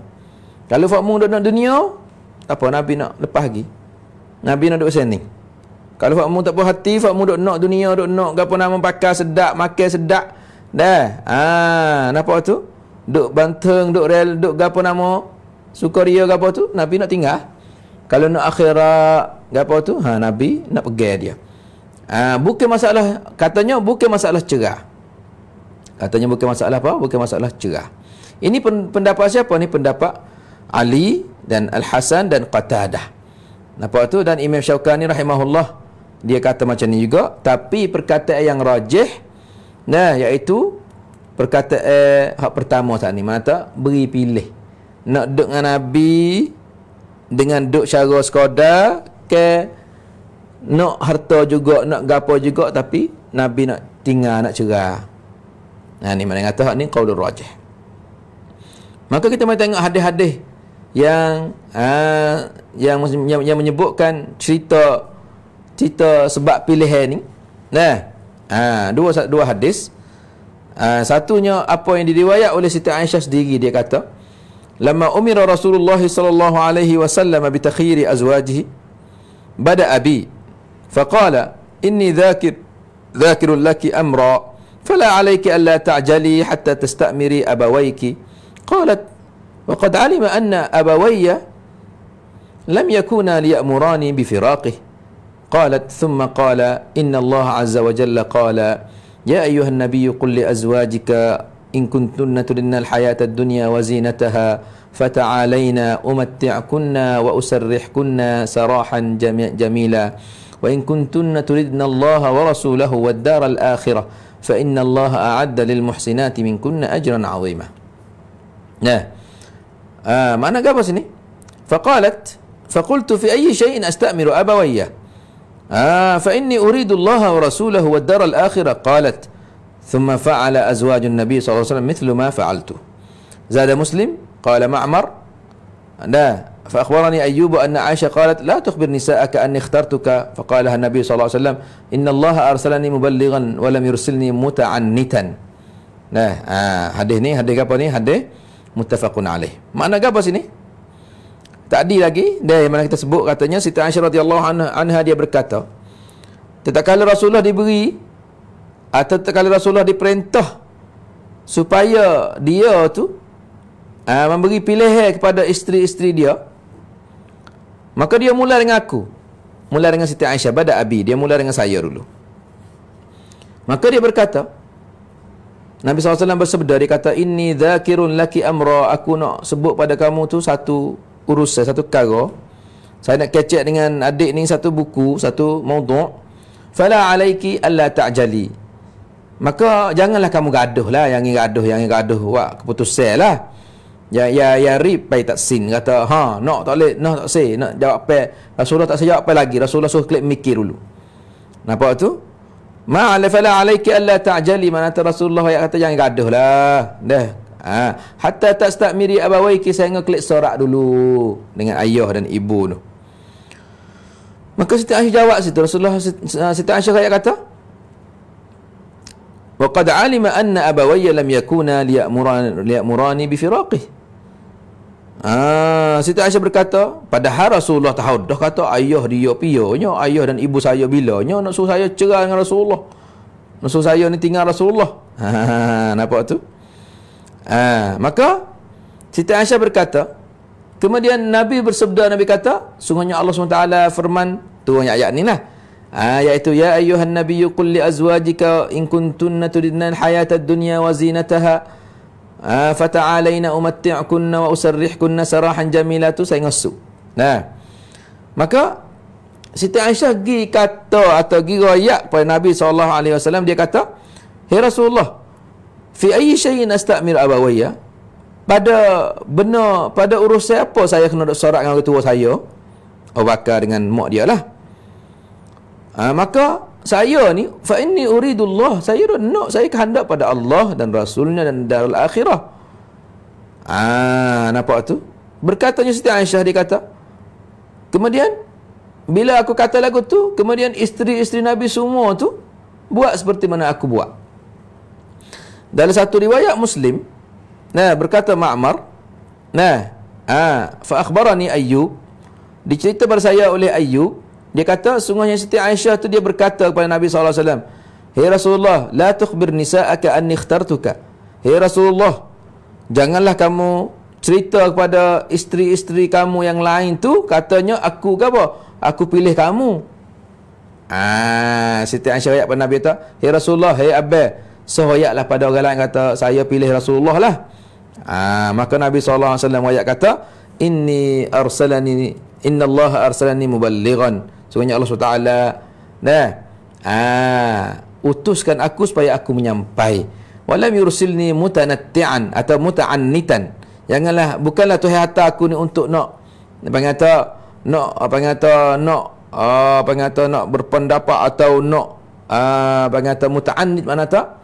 Kalau fak mu dak nak dunia, apa Nabi nak lepas lagi. Nabi nak duk sini. Kalau fakmu tak puas hati, fakmu duk nak dunia, duk nak gapo nama pakai sedap, makan sedap. Dah. Ah, ha, napa tu? Duk banteng, duk rel, duk gapo nama? Sukaria gapo tu? Nabi nak tinggal. Kalau nak akhirat, gapo tu? Ha, Nabi nak pergi dia. Ha, bukan masalah katanya bukan masalah cerah. Katanya bukan masalah apa? Bukan masalah cerah. Ini pen, pendapat siapa? Ni pendapat Ali dan Al-Hasan dan Qatadah. Napa tu dan Imam Syaukani rahimahullah dia kata macam ni juga tapi perkataan yang rajih nah iaitu perkataan hak pertama saat ni mana tak beri pilih nak duduk dengan Nabi dengan duduk secara skoda ke nak harta juga nak gapo juga tapi Nabi nak tinggal nak cerah nah ni mana yang kata hak ni qaulur rajih maka kita mari tengok hadis-hadis yang, ah, yang yang menyebutkan cerita cerita sebab pilihan ni nah ha, dua dua hadis ha, satunya apa yang diriwayat oleh Siti Aisyah sendiri dia kata lama umira Rasulullah sallallahu alaihi wasallam bi takhiri azwajihi bada abi faqala inni dhakir dhakirul laki amra fala alayki alla ta'jali hatta tastamiri abawayki qalat wa qad alima anna abawayya lam yakuna liyamurani bi firaqihi قالت ثم قال إن الله عز وجل قال يا أيها النبي قل لأزواجك إن كنتن تردن الحياة الدنيا وزينتها فتعالينا أمتعكن وأسرحكن سراحا جميلا وإن كنتن تردن الله ورسوله والدار الآخرة فإن الله أعد للمحسنات منكن أجرا عظيما نعم ما معنى قبس فقالت فقلت في أي شيء أستأمر أبويه آه فإني أريد الله ورسوله والدار الآخرة قالت ثم فعل أزواج النبي صلى الله عليه وسلم مثل ما فعلت زاد مسلم قال معمر لا فأخبرني أيوب أن عائشة قالت لا تخبر نساءك أني اخترتك فقالها النبي صلى الله عليه وسلم إن الله أرسلني مبلغا ولم يرسلني متعنتا لا هذه هذه هذه متفق عليه ما Hadis muttafaqun tadi lagi dari mana kita sebut katanya Siti Aisyah radhiyallahu anha dia berkata tatkala Rasulullah diberi atau tatkala Rasulullah diperintah supaya dia tu uh, memberi pilihan kepada isteri-isteri dia maka dia mula dengan aku mula dengan Siti Aisyah pada Abi dia mula dengan saya dulu maka dia berkata Nabi SAW bersabda dia kata ini zakirun laki amra aku nak sebut pada kamu tu satu urusan, satu perkara. Saya nak catch dengan adik ni satu buku, satu maudhu'. Fala alayki alla ta'jali. Maka janganlah kamu gaduh lah yang ingin gaduh, yang ingin gaduh buat keputusan lah. Ya ya ya ripai tak sin kata ha nak tak leh nak tak sin nak jawab apa Rasulullah tak sejawab apa lagi Rasulullah suruh klik mikir dulu. Nampak tu? Ma'alafala alayki alla ta'jali mana Rasulullah ayat kata jangan gaduh lah. Dah Ha, hatta tak start miri abawai ki saya ngeklik sorak dulu dengan ayah dan ibu tu. Maka Siti Aisyah jawab situ Rasulullah Siti Aisyah ayat kata Wa qad alima anna abawayya lam yakuna liya'murani liya'murani bi firaqih. Ah, Siti Aisyah berkata, padahal Rasulullah tahu dah kata ayah dia pionyo, ayah dan ibu saya bilanya nak suruh saya cerai dengan Rasulullah. Nak suruh saya ni tinggal Rasulullah. Ha, nampak tu? Ha, maka Siti Aisyah berkata, kemudian Nabi bersabda Nabi kata, sungguhnya Allah SWT firman tu ayat-ayat ni lah. Ha, iaitu ya ayuhan Nabi qul li azwajika in kuntunna turidna al-hayata ad-dunya wa zinataha ha, fata'alaina umatti'kunna wa usarrihkunna sarahan jamila tu saya ngasu. Nah. Maka Siti Aisyah gi kata atau gi royak pada Nabi SAW dia kata, "Hai Rasulullah, Fi ayyi syai'in astamir abawayya? Pada benda pada urus saya apa saya kena duk sorak dengan orang tua saya? Abu Bakar dengan mak dia lah. Ha, maka saya ni fa inni uridullah saya nak no, saya kehendak pada Allah dan rasulnya dan darul akhirah. Ah ha, nampak tu? Berkatanya Siti Aisyah dia kata. Kemudian bila aku kata lagu tu, kemudian isteri-isteri Nabi semua tu buat seperti mana aku buat dalam satu riwayat Muslim nah berkata Ma'mar nah ha ah, fa akhbarani Ayyub dicerita pada saya oleh Ayyub dia kata sungguhnya Siti Aisyah tu dia berkata kepada Nabi SAW alaihi wasallam hey Rasulullah la tukhbir nisa'aka anni ikhtartuka hey Rasulullah janganlah kamu cerita kepada isteri-isteri kamu yang lain tu katanya aku ke apa aku pilih kamu Ah, Siti Aisyah ayat pada Nabi kata, "Hai hey Rasulullah, hai hey Abah, Sohoyaklah pada orang lain kata Saya pilih Rasulullah lah ha, Maka Nabi SAW ayat kata Inni arsalani Inna Allah arsalani muballigan Sebenarnya Allah SWT Nah ha, Utuskan aku supaya aku menyampai Walam yursilni mutanatti'an Atau muta'annitan Janganlah Bukanlah Tuhan hatta aku ni untuk nak Apa yang kata Nak Apa yang kata Nak ah, Apa yang kata Nak berpendapat atau nak Apa yang kata muta'annit Mana tak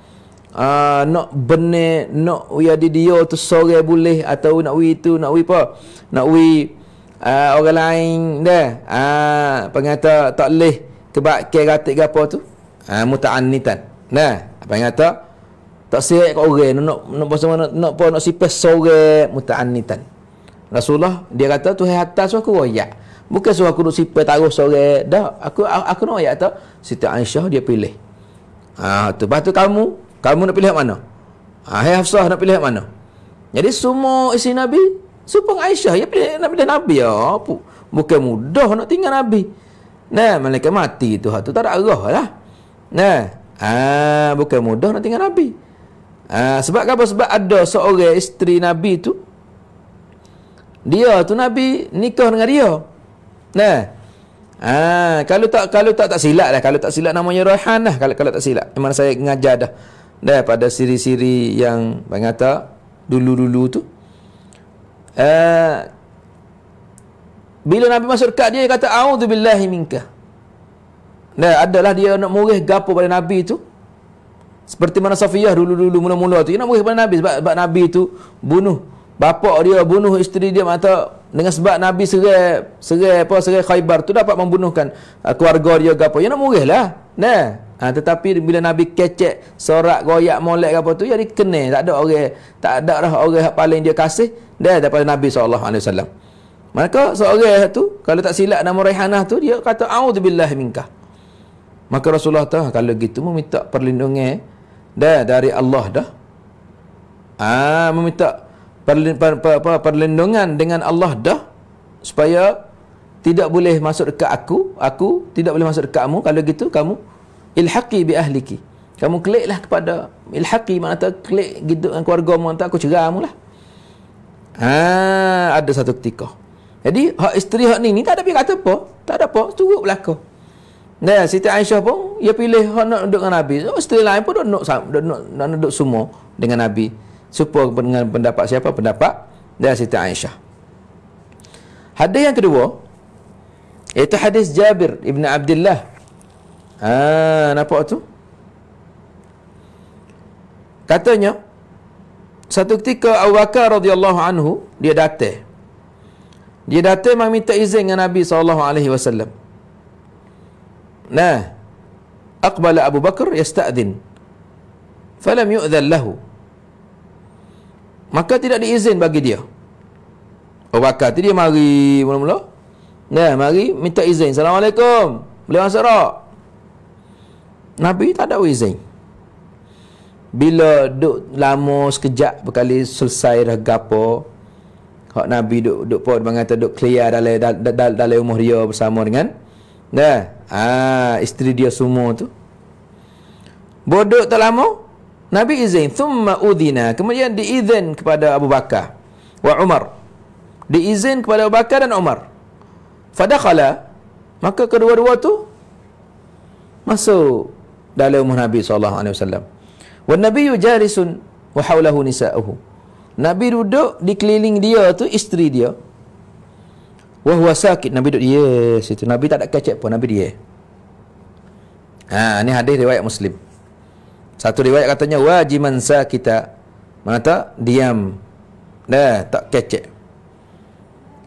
Ah, nak benar nak uya di dia tu sore boleh atau nak wi tu nak wi apa nak wi uh, ah, orang lain dah uh, pengata tak leh kebak ke ratik gapo tu ha uh, mutaannitan nah apa tak sihat kat orang nak nak apa nak nak, nak, nak, nak sipas sore mutaannitan Rasulullah dia kata tu hai atas aku royak. Bukan suruh aku duduk sipai taruh sore. Dah, aku aku, aku nak ayat tak. Siti Aisyah dia pilih. Ah tu. Lepas kamu, kamu nak pilih mana? Ah, hai Hafsah nak pilih mana? Jadi semua isi Nabi, supung Aisyah ya pilih nak pilih Nabi ya. Bukan mudah nak tinggal Nabi. Nah, mereka mati itu hatu tak ada arah lah. Nah, ah ha, bukan mudah nak tinggal Nabi. Ah sebab apa? Sebab ada seorang isteri Nabi tu dia tu Nabi nikah dengan dia. Nah. Ah kalau tak kalau tak tak silap lah kalau tak silap namanya Rohan lah kalau kalau tak silap. Memang saya ngajar dah. Dan pada siri-siri yang Bang kata Dulu-dulu tu uh, Bila Nabi masuk dekat dia Dia kata A'udhu billahi minka nah adalah dia nak murih gapo pada Nabi tu Seperti mana Safiyah dulu-dulu Mula-mula tu Dia nak murih pada Nabi Sebab, sebab Nabi tu Bunuh Bapak dia bunuh isteri dia mata dengan sebab Nabi serai serai apa serai Khaibar tu dapat membunuhkan uh, keluarga dia gapo. Ya nak murihlah. Nah. Ha, tetapi bila Nabi kecek, sorak, goyak, molek apa tu, jadi ya kena. Tak ada orang, tak ada lah orang yang paling dia kasih dia daripada Nabi SAW. Maka seorang tu, kalau tak silap nama Raihanah tu, dia kata, A'udzubillah minkah. Maka Rasulullah tahu, ha, kalau gitu meminta perlindungan dah dari Allah dah. Ah ha, meminta perlindungan dengan Allah dah supaya tidak boleh masuk dekat aku, aku tidak boleh masuk dekat kamu. Kalau gitu kamu ilhaqi bi ahliki kamu keliklah kepada ilhaqi tak kelik gitu dengan keluarga mu aku ceramu lah ha ada satu ketika jadi hak isteri hak ni ni tak ada pihak kata apa tak ada apa turut berlaku dan nah, Siti Aisyah pun dia pilih hak nak duduk dengan Nabi oh, isteri lain pun duduk, duduk, duduk, duduk semua dengan Nabi Supaya dengan pendapat siapa pendapat dan nah, Siti Aisyah hadis yang kedua iaitu hadis Jabir ibn Abdullah Ah, nampak tu? Katanya satu ketika Abu Bakar radhiyallahu anhu dia datang. Dia datang meminta izin dengan Nabi sallallahu alaihi wasallam. Nah. Aqbala Abu Bakar yasta'din. Falam yu'dhan lahu. Maka tidak diizin bagi dia. Abu Bakar tu dia mari mula-mula. Nah, mari minta izin. Assalamualaikum. Boleh masuk tak? Nabi tak ada wizin. Bila duk lama sekejap berkali selesai dah gapo, hak Nabi duk duk po bang kata duk clear dalam dalam dal, dal, umur dia bersama dengan dah ah ha, isteri dia semua tu. Bodoh tak lama Nabi izin thumma udhina kemudian diizin kepada Abu Bakar wa Umar. Diizin kepada Abu Bakar dan Umar. Fadakhala maka kedua-dua tu masuk dalam rumah Nabi sallallahu alaihi wasallam. Wan Nabi jalisun wa haulahu nisa'uhu. Nabi duduk keliling dia tu isteri dia. Wah huwa sakit Nabi duduk dia situ. Nabi tak ada kecek pun Nabi dia. Ha ini hadis riwayat Muslim. Satu riwayat katanya wajiman sakita. Mana tak diam. Dah tak kecek.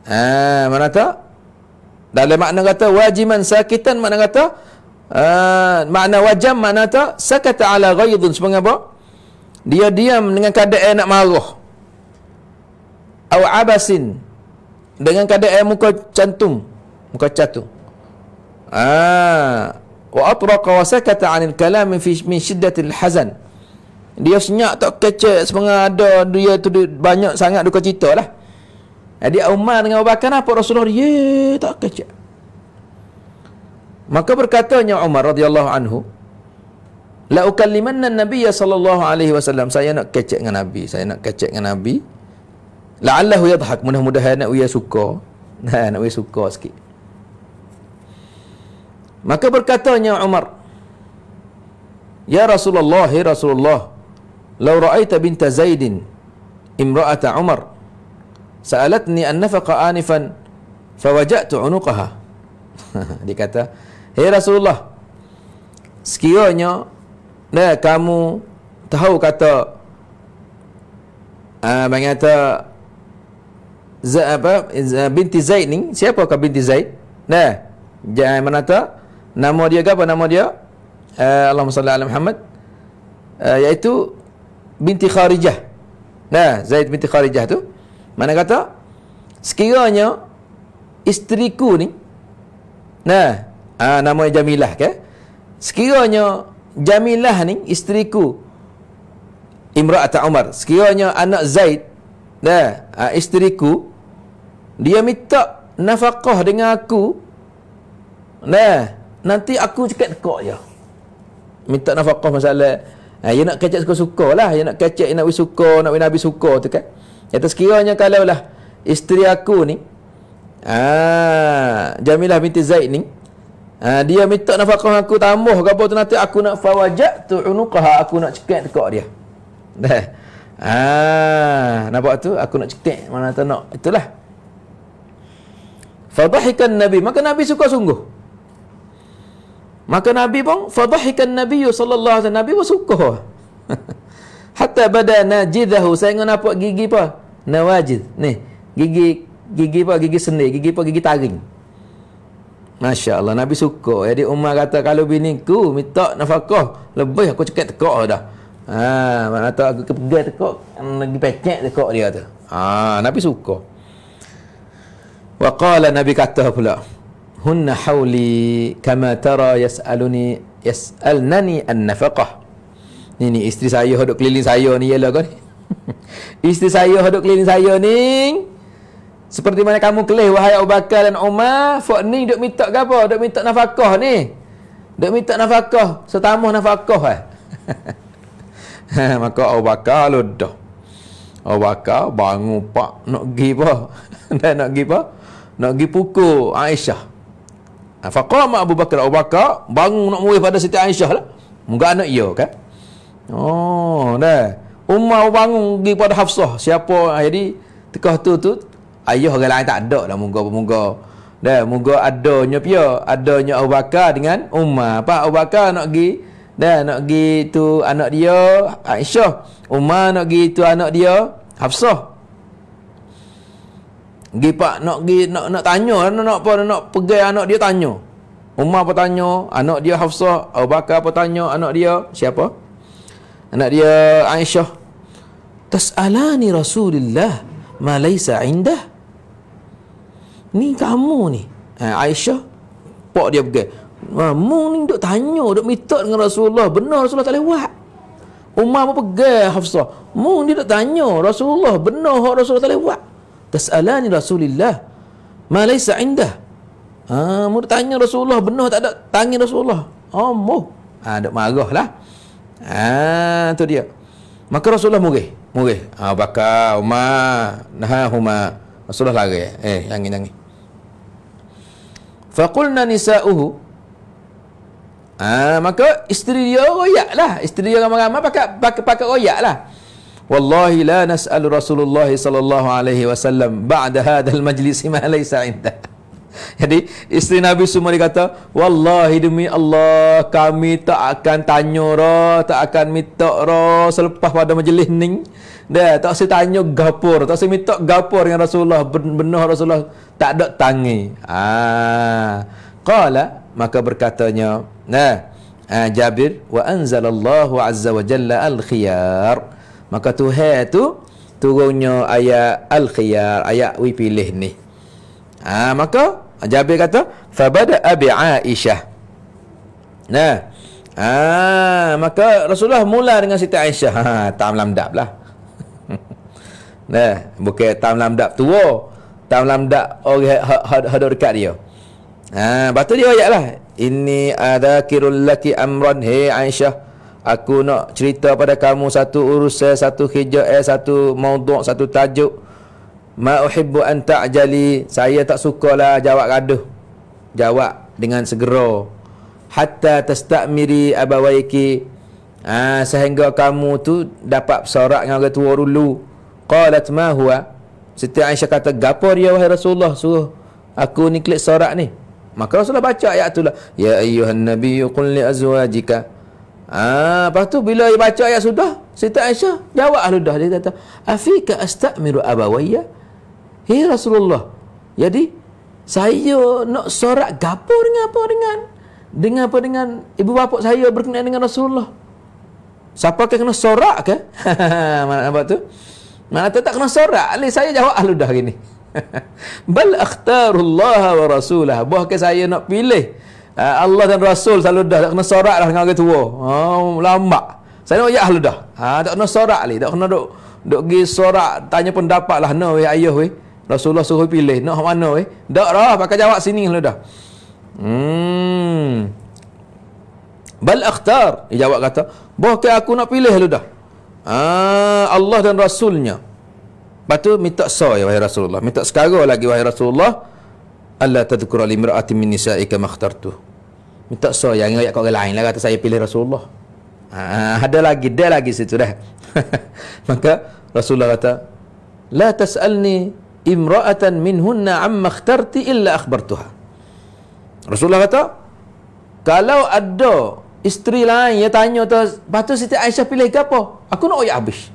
Ha mana tak? Dalam makna kata wajiman sakitan makna kata Uh, makna wajam makna tu sakata ala ghaidun sebab apa? Dia diam dengan keadaan nak marah. Au abasin dengan keadaan muka cantum, muka catu. Ah, wa atraqa wa sakata anil kalam fi min shiddati al-hazan. Dia senyap tak kecek sebab ada dia tu banyak sangat duka cita lah. Jadi Umar dengan Abu Bakar apa Rasulullah dia ya, tak kecek. Maka berkatanya Umar radhiyallahu anhu, "La ukallimanna an-nabiyya sallallahu alaihi wasallam, saya nak kecek dengan Nabi, saya nak kecek dengan Nabi. La'allahu yadhhak, mudah-mudahan nak uya suka." Nah, nak uya suka sikit. Maka berkatanya Umar, "Ya Rasulullah, ya Rasulullah, law ra'aita bint Zaidin imra'at Umar, sa'alatni an-nafaqa anifan, fawaja'tu 'unuqaha." Dia kata, Ya hey Rasulullah Sekiranya nah, Kamu tahu kata uh, ah, Mengata apa, Binti Zaid ni Siapakah binti Zaid? Nah, jangan eh, menata Nama dia apa nama dia? Uh, Allahumma salli ala Muhammad uh, Iaitu Binti Kharijah Nah, Zaid binti Kharijah tu Mana kata Sekiranya Isteriku ni Nah, ha, nama Jamilah kan sekiranya Jamilah ni isteriku Imra'at Umar sekiranya anak Zaid dah ha, isteriku dia minta nafkah dengan aku nah nanti aku cakap kok je minta nafkah masalah ha, ah, dia nak kecek suka-suka lah dia nak kecek dia nak wis suka nak wis nabi suka tu kan Yata sekiranya kalau lah isteri aku ni ah ha, Jamilah binti Zaid ni Ha, dia minta nafkah aku tambah ke apa tu nanti aku nak fawajat tu unukah aku nak cekek dekat dia. Dah. Ha, nampak tu aku nak cekek mana tu nak. Itulah. Fadhahikan Nabi, maka Nabi suka sungguh. Maka Nabi pun fadhahikan Nabi sallallahu alaihi wasallam Nabi pun suka. Hatta bada najidahu saya nampak gigi apa? Nawajid. Ni, gigi gigi apa? Gigi sendi, gigi apa? Gigi taring. Masya Allah Nabi suka Jadi Umar kata Kalau bini ku Minta nafkah Lebih aku cakap tekak dah Haa Mana aku kepegat tekak Lagi pecek tekak dia tu Haa Nabi suka Waqala Nabi kata pula Hunna hawli Kama tara yas'aluni Yas'alnani an nafkah Ni ni isteri saya Hidup keliling saya ni Yelah kan Isteri saya Hidup keliling saya ni seperti mana kamu kelih wahai Abu Bakar dan Umar, fak ni duk minta ke apa? Duk minta nafkah ni. Duk minta nafkah, setamuh nafkah eh. Maka Abu Bakar ludah. Abu Bakar bangun pak nak gi apa? Dan nak gi apa? Nak gi pukul Aisyah. Faqama Abu Bakar Abu Bakar bangun nak murih pada Siti Aisyah lah. Moga anak ya kan? Oh, dah. Umar bangun pergi pada Hafsah. Siapa? Ah, jadi tekah tu tu ayah orang lain tak ada lah muka-muka. Dah, muka adanya pia, adanya Abu Bakar dengan Umar. Pak Abu Bakar nak pergi, dah nak pergi tu anak dia Aisyah. Umar nak pergi tu anak dia Hafsah. Gi pak nak gi nak nak tanya lah, nak nak nak, nak pegai anak dia tanya. Umar apa tanya, anak dia Hafsah, Abu Bakar apa tanya anak dia, siapa? Anak dia Aisyah. Tas'alani Rasulullah, ma laysa indah. Ni kamu ni eh, Aisyah pok dia pergi Ha, mu ni duk tanya, duk minta dengan Rasulullah. Benar Rasulullah tak lewat. Umar pun pegang Hafsah. Mu ni duk tanya, Rasulullah benar hak Rasulullah tak lewat. Tas'alani Rasulillah. Ma laisa indah. Ha, duk tanya Rasulullah benar tak ada tangi Rasulullah. Oh, mu. Ha, duk marah lah. Ha, tu dia. Maka Rasulullah murih. Murih. Ha, bakar Umar. Nahah Umar. Rasulullah lari. Eh, jangan-jangan. Faqulna nisa'uhu. Ah, maka isteri dia lah, Isteri dia ramai-ramai pakai pakai, pakai lah. Wallahi la nas'alu Rasulullah sallallahu alaihi wasallam ba'da hadzal majlis ma laysa inda. Jadi isteri Nabi semua dia kata Wallahi demi Allah Kami tak akan tanya roh Tak akan minta roh Selepas pada majlis ni dia tak usah tanya gapur, tak usah minta gapur dengan Rasulullah, benar Rasulullah tak ada tangi. Ah. Qala maka berkatanya, nah, ah, Jabir wa anzalallahu azza wa jalla al-khiyar. Maka Tuhan tu turunnya ayat al-khiyar, ayat we pilih ni. Ah, maka Jabir kata, fa bada bi Aisyah. Nah, Ah, maka Rasulullah mula dengan Siti Aisyah. Ha, tak melamdap lah. Nah, bukan tam lam dak tua. Tam lam dak orang oh, hadok dekat dia. Ha, batu dia ayatlah. Ini ada kirul laki amran hi Aisyah. Aku nak cerita pada kamu satu urusan, satu hijau, eh, satu mauduk, satu tajuk. Ma uhibbu an ta'jali. Saya tak sukalah jawab gaduh. Jawab dengan segera. Hatta tastamiri abawaiki. Ah ha, sehingga kamu tu dapat bersorak dengan orang tua dulu. Qalat ma huwa Siti Aisyah kata Gapa dia wahai Rasulullah Suruh aku ni klik sorak ni Maka Rasulullah baca ayat tu lah Ya ayuhan nabi yukun li azwajika Haa Lepas tu bila dia baca ayat sudah Siti Aisyah jawab lah dah Dia kata Afika astamiru abawaya Hei Rasulullah Jadi Saya nak sorak gapa dengan apa dengan Dengan apa dengan Ibu bapa saya berkenaan dengan Rasulullah Siapa kena sorak ke? Mana nampak tu? Mana tak kena sorak. Ali saya jawab ahlu dah gini. Bal akhtarullah wa rasulah. Buah ke saya nak pilih. Ah, Allah dan Rasul selalu dah tak kena sorak dah dengan orang tua. Oh, lambak. Saya nak ya ahlu dah. Ha, ah, tak kena sorak ni. Tak kena dok dok gi sorak. Tanya pendapat lah. No, ya ayuh. We. Rasulullah suruh pilih. Nak mana? We. Tak dah. Pakai jawab sini ahlu dah. Hmm. Bal akhtar. Dia jawab kata. Bukan aku nak pilih ahlu dah. Ah, Allah dan Rasulnya. Lepas tu, minta soy, ya, wahai Rasulullah. Minta sekarang lagi, wahai Rasulullah. Allah tadukura li mirati min nisa'ika makhtartu. Minta soy, yang ayat orang lain lah, kata saya pilih Rasulullah. Ah, ada lagi, dia lagi situ dah. Maka, Rasulullah kata, La tas'alni imra'atan minhunna amma akhtarti illa akhbartuha. Rasulullah kata, kalau ada isteri lain yang tanya tu batu Siti Aisyah pilih ke apa aku nak ayat habis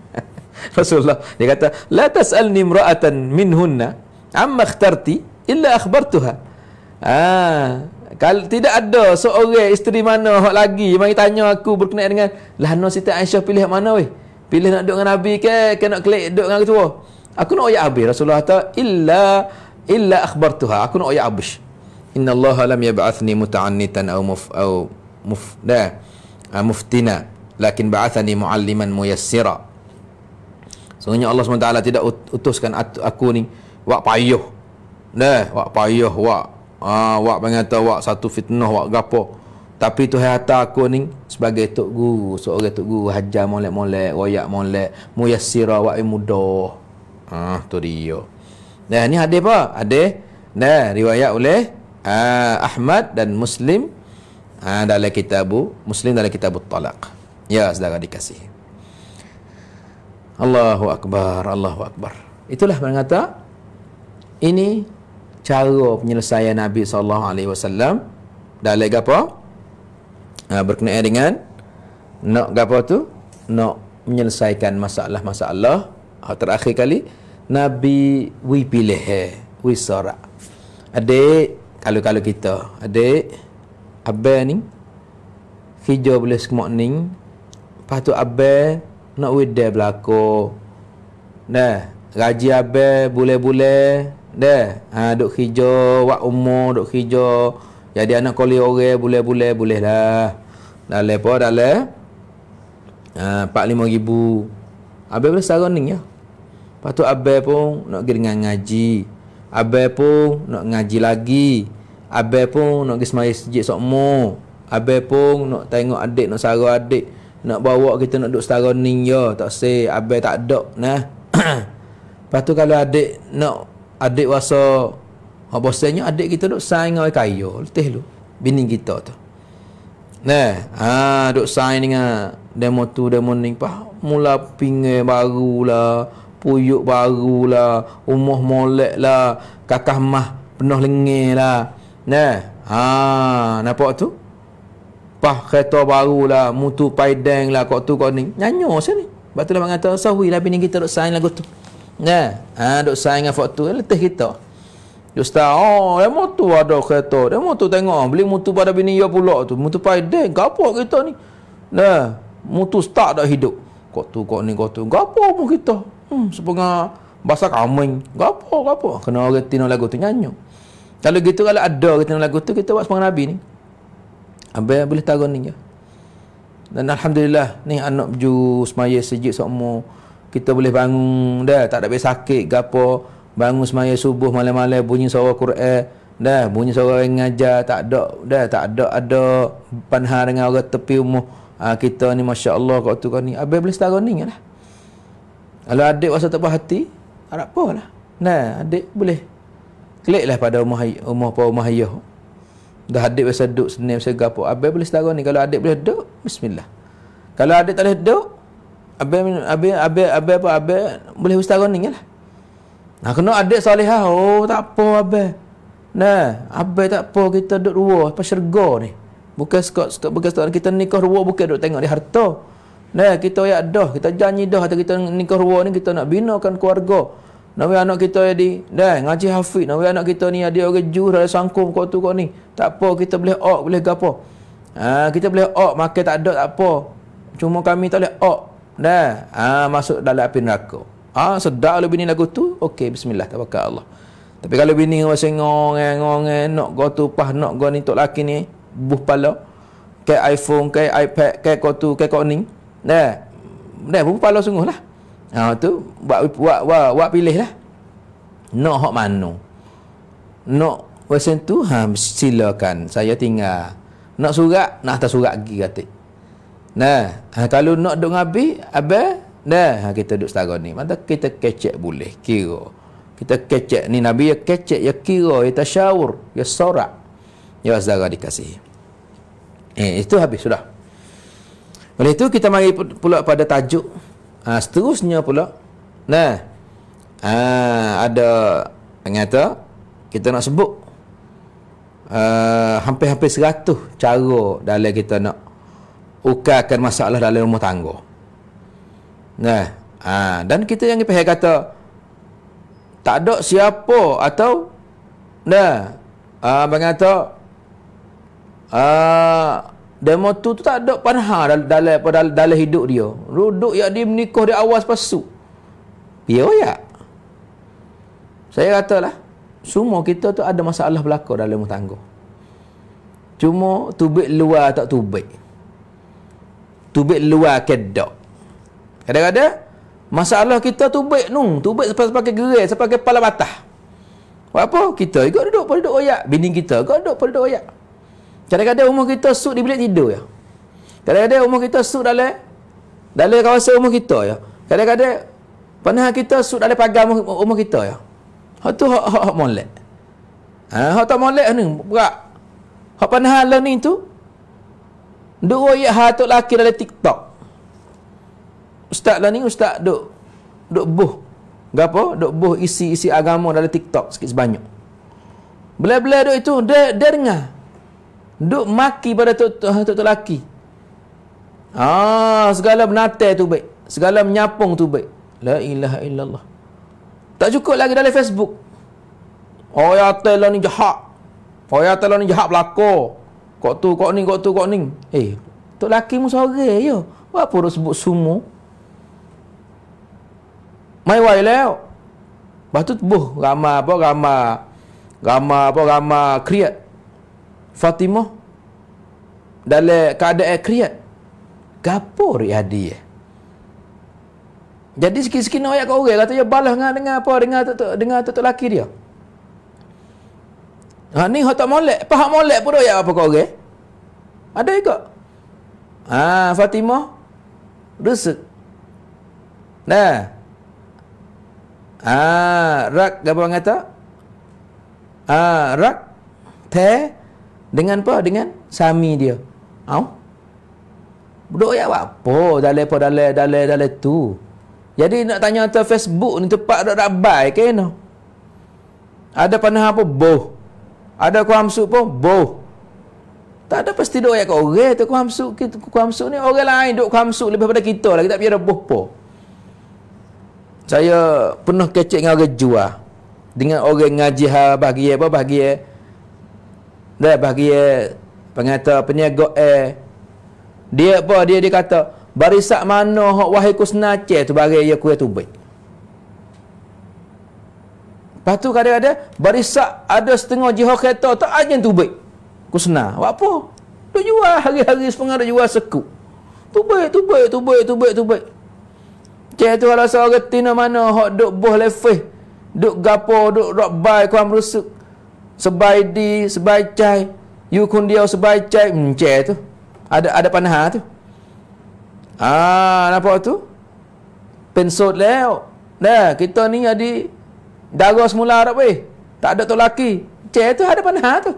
Rasulullah dia kata la tasalni imra'atan minhunna amma ikhtarti illa akhbartuha ah ha, kalau tidak ada seorang isteri mana hak lagi mari tanya aku berkenaan dengan lahno Siti Aisyah pilih mana weh pilih nak duduk dengan nabi ke ke nak klik duduk dengan ketua aku nak ayat habis Rasulullah kata illa illa akhbartuha aku nak ayat habis Inna Allah lam yab'athni muta'annitan aw muf mufda ah, muftina lakin ba'athani mualliman muyassira sungguhnya Allah SWT tidak utuskan aku ni wak payuh dah wak payuh wak ah wak mengata wak satu fitnah wak gapo tapi tu hayata aku ni sebagai tok guru seorang tok guru hajar molek-molek royak molek muyassira wak mudah ah tu dia dah ni ada apa Ada? dah riwayat oleh ah, Ahmad dan Muslim ha, dalam kitabu Muslim dalam kitabu Talak. Ya, saudara dikasih. Allahu Akbar, Allahu Akbar. Itulah orang kata, ini cara penyelesaian Nabi SAW dalam apa? Ha, berkenaan dengan nak apa tu? Nak menyelesaikan masalah-masalah. Ha, terakhir kali, Nabi wi pilih, wi Adik, kalau-kalau kita, adik, Abel ni hijau boleh semua ni Lepas tu Abel Nak wadah berlaku Dah Raji Abel Boleh-boleh Dah ha, Duk hijau Wak umur Duk hijau Jadi anak koli orang Boleh-boleh Boleh lah Dah lepo Dah le ha, 45 ribu Abel boleh saran ni ya Lepas tu Abel pun Nak pergi dengan ngaji Abel pun Nak ngaji lagi Abel pun nak pergi semayah sejik sokmo Abel pun nak tengok adik, nak sara adik Nak bawa kita nak duduk setara ni ya Tak si Abel tak ada nah. Lepas tu kalau adik nak Adik rasa Apa ha, sebenarnya adik kita duduk sign dengan kaya Letih lu, bini kita tu Nah, ha, duduk sign dengan Demo tu, demo ni Pah, Mula pinggir baru lah Puyuk baru lah Umuh molek lah Kakak mah penuh lengih lah Nah, ha, nampak tu? Pah kereta baru lah, mutu paideng lah, kok tu kok ni. Nyanyo saya ni. Sebab tu lah mengata, sahwi lah bini kita duk sayang lagu tu. Nah, ha, duk sayang dengan faktu, letih kita. Justa, oh, dia mutu ada kereta. Dia mutu tengok, beli mutu pada bini dia pula tu. Mutu paideng, gapo kita ni. Nah, mutu start dah hidup. Kok tu, kok ni, kok tu. Gapo pun kita. Hmm, sepengah bahasa kaming. Gapo, gapo. Kena orang tina lagu tu nyanyo. Kalau gitu kalau ada kita lagu tu kita buat sepanjang Nabi ni. Abai boleh tahu ni ya. Dan alhamdulillah ni anak ju semaya sejuk sokmo kita boleh bangun dah tak ada be sakit gapo bangun semaya subuh malam-malam bunyi suara Quran dah bunyi suara yang ngajar tak ada dah tak ada ada panha dengan orang tepi rumah ha, kita ni masya-Allah kau tu kau ni abai boleh tahu ni lah. Kalau adik rasa tak puas hati, harap apa lah. Nah, adik boleh Kliklah pada rumah rumah apa rumah ayah. Dah adik biasa duduk senang biasa gapo. Abai boleh sedara ni kalau adik boleh duduk, bismillah. Kalau adik tak boleh duduk, abai abai abai abai apa abai boleh ustaz ni lah. Nah kena adik solehah. Oh tak apa abai. Nah, abai tak apa kita duduk dua pas syurga ni. Bukan sekat sekat bekas tak kita nikah dua bukan duduk tengok di harta. Nah, kita ya dah, kita janji dah atau kita nikah dua ni kita nak binakan keluarga. Nabi anak kita ni, Dah, ngaji hafiz Nabi anak kita ni Ada orang juh Ada sangkum kau tu kau ni Tak apa, kita boleh ok Boleh gapo ha, Kita boleh ok Makan tak ada, tak apa Cuma kami tak boleh ok Dah, ha, masuk dalam api neraka ha, Sedar lebih ni lagu tu Okey, bismillah tawakal Allah Tapi kalau bini ni Masa ngongeng, eh, eh, Nak kau tu Pah nak kau ni Tok laki ni Buh pala Kayak iPhone, kayak iPad Kayak kau tu, kayak kau ni Dah Dah, buh pala sungguh lah Ha tu buat buat buat, pilih lah. Nak hak mana? Nak wesen tu ha silakan saya tinggal. Nak surat, nak atas surat lagi. katik. Nah, ha, kalau nak duk ngabi, abah, nah ha, kita duk setara ni. Mata kita kecek boleh kira. Kita kecek ni Nabi ya kecek ya kira ya tasyaur ya sorak. Ya saudara dikasih. Eh itu habis sudah. Oleh itu kita mari pula pada tajuk Ha, seterusnya pula nah ha, ada ternyata kita nak sebut uh, hampir-hampir seratus cara dalam kita nak ukarkan masalah dalam rumah tangga nah ha, dan kita yang pihak kata tak ada siapa atau nah uh, abang kata uh, Demo tu tu tak ada panha dalam dalam dal, dal hidup dia. Ruduk yang dia menikah dia awas pasu. Ya ya. Saya katalah semua kita tu ada masalah berlaku dalam rumah tangga. Cuma tubik luar tak tubik. Tubik luar kedok. Kadang-kadang masalah kita tubik nung, tubik sampai pakai gerai, sampai pakai pala batah. Apa? Kita juga duduk pada duduk oyak. Bini kita juga duduk pada duduk oyak. Kadang-kadang umur kita suk di bilik tidur ya. Kadang-kadang umur kita suk dalam dalam kawasan umur kita ya. Kadang-kadang pernah kita suk dalam pagar umur, kita ya. Hak tu hak hak molek. Ha hak tak molek ni berat. Hak pernah hal lah ni tu. Dua ya hatuk laki dalam TikTok. Ustaz lah ni ustaz duk duk buh. Gapo? Duk buh isi-isi agama dalam TikTok sikit sebanyak. Bela-bela duk itu dia, dia dengar. Duk maki pada tok tok lelaki. Ah, segala menatai tu baik. Segala menyapung tu baik. La ilaha illallah. Tak cukup lagi dalam Facebook. Oh ya telah ni jahat. Oh ya telah ni jahat belako. Kok tu kok ni kok tu kok ni. Eh, tok lelaki mu yo ya. Apa perlu sebut semua? Mai wai lah leo. Batut buh ramah apa ramah. Ramah apa ramah kreat Fatimah dalam keadaan kriat gapur ya dia eh? jadi sikit-sikit nak ayat kau orang kata lah ya, dia balas dengan dengan apa dengan tu dengan tu laki dia ha ni hak tak molek apa hak molek pun ayat apa kau orang eh? ada juga ha Fatimah rusuk nah ha rak gapo kata ha rak teh dengan apa? Dengan sami dia. Au. bodoh ya buat apa? Dalai apa? Dalai, dalai, dalai tu. Jadi nak tanya atas Facebook ni tempat dak dak bai ke no? Ada panah apa boh? Ada ku hamsuk pun boh. Tak ada pasti dok ya. kat orang tu ku hamsuk ku hamsuk ni orang lain dok hamsuk lebih pada kita lagi tak biar boh po. Saya pernah kecek dengan orang jual dengan orang ngaji ha bahagia apa bahagia dah bagi eh, pengata peniaga eh dia apa dia dia kata barisak mana hok wahai kusnace tu bagi ia kuya tu baik lepas tu kadang-kadang barisak ada setengah jihok kereta tak ajen tu baik kusna apa tu jual hari-hari sepengah dia jual sekup tu baik tu baik tu baik tu baik tu baik Cek tu kalau seorang tina mana hok duk boh lefeh, duk gapo, duk rock bay, kau merusuk sebai di sebai cai you kun dia sebai cai mce hmm, tu ada ada panah tu ah apa tu pensot leo dah kita ni ada darah semula Arab weh tak ada tu laki cai tu ada panah tu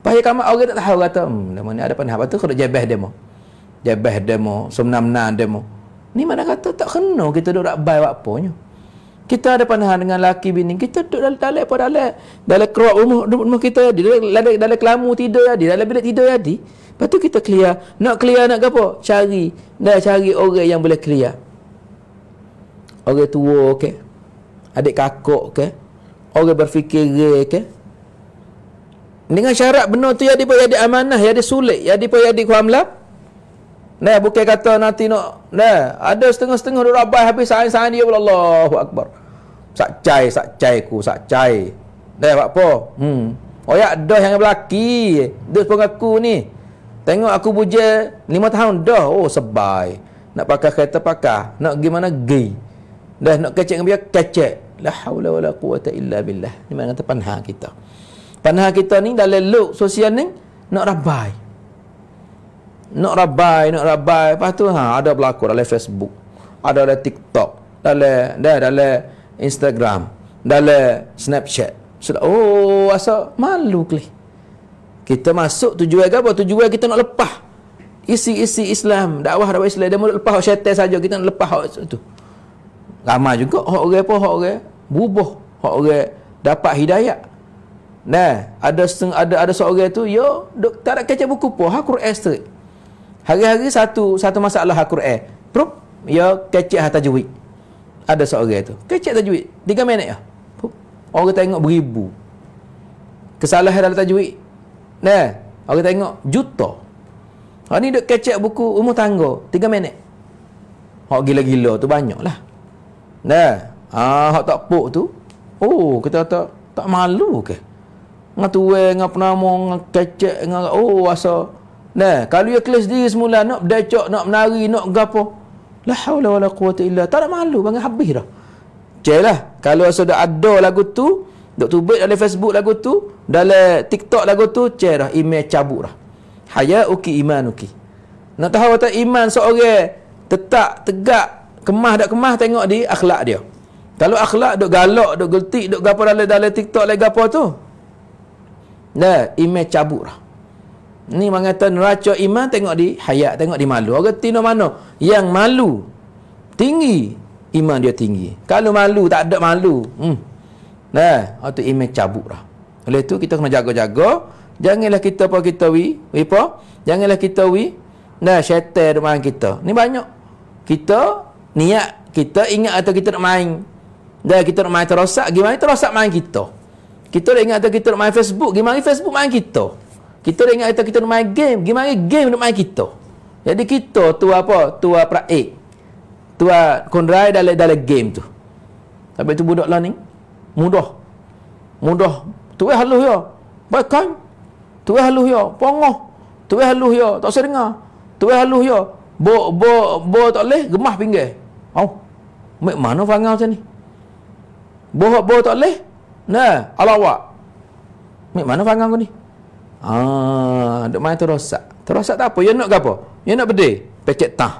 Pahaya kamu orang tak tahu kata, hmm, nama ni ada panah apa tu kena jebah demo. jebah demo, semenam-menam demo. Ni mana kata tak kena kita duk rak bai apa nya kita ada pandangan dengan laki bini kita duduk dalam dalam apa dalam dalam keruak rumah rumah kita di dalam dalam kelamu tidur ya di dalam bilik tidur ya di lepas kita clear nak clear nak apa cari dah cari orang yang boleh clear orang tua ke adik kakak ke orang berfikir ke okay? dengan syarat benar tu ya dia boleh jadi amanah ya di sulit ya dia boleh jadi kuamlah Nah, bukan kata nanti nak. Nah, ada setengah-setengah duk rabai habis sain-sain dia pula Allahu Akbar. Sak cai, sak cai ku, sak cai. Nah, buat apa? Hmm. Oh ya, dah yang belaki. pun aku ni. Tengok aku buje lima tahun dah. Oh, sebai. Nak pakai kereta pakai. Nak gimana gi. Dah nak kecek dengan dia, kecek. La haula wala quwata illa billah. Ni mana tepan kita. Panha kita ni dalam look sosial ni nak rabai nak rabai, nak rabai. Lepas tu ha, ada berlaku dalam Facebook, ada dalam TikTok, dalam dalam, dalam Instagram, dalam Snapchat. so, oh asal malu kali. Kita masuk tujuan ke apa? Tujuan kita nak lepas. Isi-isi Islam, dakwah dakwah Islam, dia mau lepas hak syaitan saja kita nak lepas hak tu. Ramai juga hak orang apa hak orang bubuh, hak orang dapat hidayah. Nah, ada ada ada seorang tu, yo, tak ada kaca buku pun, ha Quran straight. Hari-hari satu satu masalah Al-Quran. Pro, ya kecil hata juwi. Ada seorang tu. Kecil tajwid. Tiga minit ya. Orang tengok beribu. Kesalahan dalam tajwid. Nah, orang tengok juta. Orang ni duk kecil buku umur tangga. Tiga minit. Orang gila-gila tu banyak lah. Nah, ah, ha, orang tak puk tu. Oh, kita tak tak malu ke? Ngatue tuan, mau penama, dengan kecil, Oh, asal Nah, kalau dia kelas diri semula nak berdecak, nak menari, nak gapo. La haula wala quwata illa Tak ada malu bang habis dah. Celah, kalau sudah ada lagu tu, dok tubit dalam Facebook lagu tu, dalam TikTok lagu tu, cerah dah email cabut dah. Haya uki imanuki. Nak tahu tak iman seorang so, tetap tegak kemah dak kemah tengok di akhlak dia. Kalau akhlak dok galak, dok geltik, dok gapo dalam dalam TikTok lagu apa tu? Nah, email cabut lah. Ni mengata neraca iman tengok di hayat, tengok di malu. Orang tino mana? Yang malu tinggi, iman dia tinggi. Kalau malu tak ada malu. Hmm. Nah, atau iman cabuk lah. Oleh tu kita kena jaga-jaga. Janganlah kita apa kita wi, wi apa? Janganlah kita wi nah syaitan di kita. Ni banyak. Kita niat kita ingat atau kita nak main. Dah kita nak main terosak, gimana terosak main kita? Kita dah ingat atau kita nak main Facebook, gimana Facebook main kita? Kita dah ingat kata kita nak main game. Gimana game nak main kita? Jadi kita tu apa? Tua praik. Eh, Tua kondrai dalam dalam game tu. Tapi tu budak lah ni. Mudah. Mudah. Tu eh halus ya. Baikkan. Tu eh halus ya. Pongoh. Tu eh halus ya. Tak usah dengar. Tu eh halus ya. Bo, bo, bo tak leh Gemah pinggir. Oh. Mek mana fangal sini? ni? Bo, bo tak leh. Nah. Alawak. Mek mana fangal kau ni? Ah, duk main rosak. Terosak tak apa. Yang nak ke apa? Yang nak bedih, pecek tah.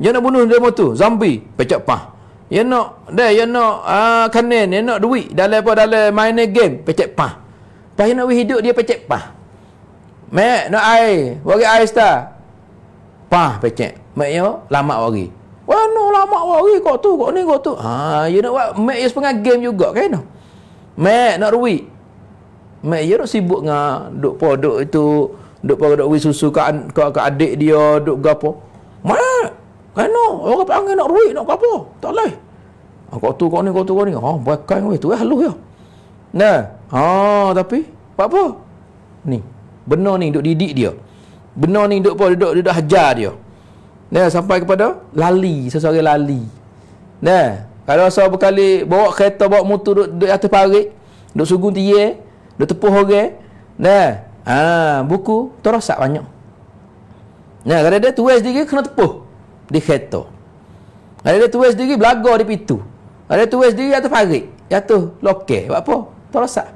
Yang nak bunuh demo tu, zombie, pecek pah. Yang nak de? yang nak ah uh, kanen, yang nak duit dalam apa dalam main game, pecek pah. Pah yang nak hidup dia pecek pah. Mek nak ai, bagi air sta. Pah pecek. Mek yo lama wari. Wah, no lama wari kok tu, kok ni kok tu. Ha, ah, yang nak buat mek yang sepengah game juga kan. Mek nak duit, Mak ia ya duk sibuk dengan duk po itu, duk pergi duk susu ke, an, ke, ke adik dia, duk gapo. mana, kena orang panggil nak ruik nak gapo. Tak leh. Ah, kau tu kau ni, kau tu kau ni. Ha, ah, bakal weh tu eh halus ya. Nah. Ha, tapi apa apa? Ni. Benar ni duk didik dia. Benar ni duk po duk duk hajar dia. Nah, sampai kepada lali, sesuatu lali. Nah, kalau saya berkali bawa kereta bawa motor duk, duk atas parit, duk sugun tiye, dia tepuh orang. Okay? Nah, ha, buku terosak banyak. Nah, kalau dia tuai sendiri kena tepuh di kereta. Kalau dia tuai sendiri belaga di pintu. Kalau dia tuai sendiri atas parit, jatuh lokek, buat apa? Terosak.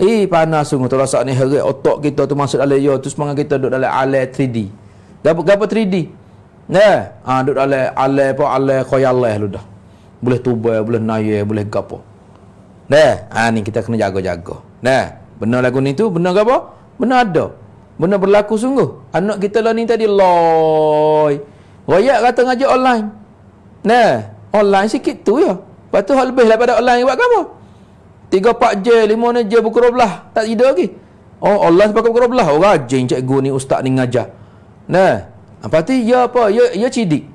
Eh panas sungguh terosak ni herat otak kita tu masuk dalam yo tu semangat kita duduk dalam alat 3D. Gapo gapo 3D? Nah, ha, duduk dalam alat apa alat khayalah lu dah. Boleh tubuh, boleh naik, boleh gapo. Nah, ha, ni kita kena jago jago. Nah, benar lagu ni tu, benar ke apa? Benar ada. Benar berlaku sungguh. Anak kita lah ni tadi, loy. Royak kata ngaji online. Nah, online sikit tu ya. Lepas hal lebih daripada online buat apa? Tiga, empat je, lima ni je, buku belah. Tak tidur lagi. Oh, Allah sebab buku belah. Oh, rajin cikgu ni, ustaz ni ngajak. Nah, apa tu? Ya apa? Ya, ya cidik.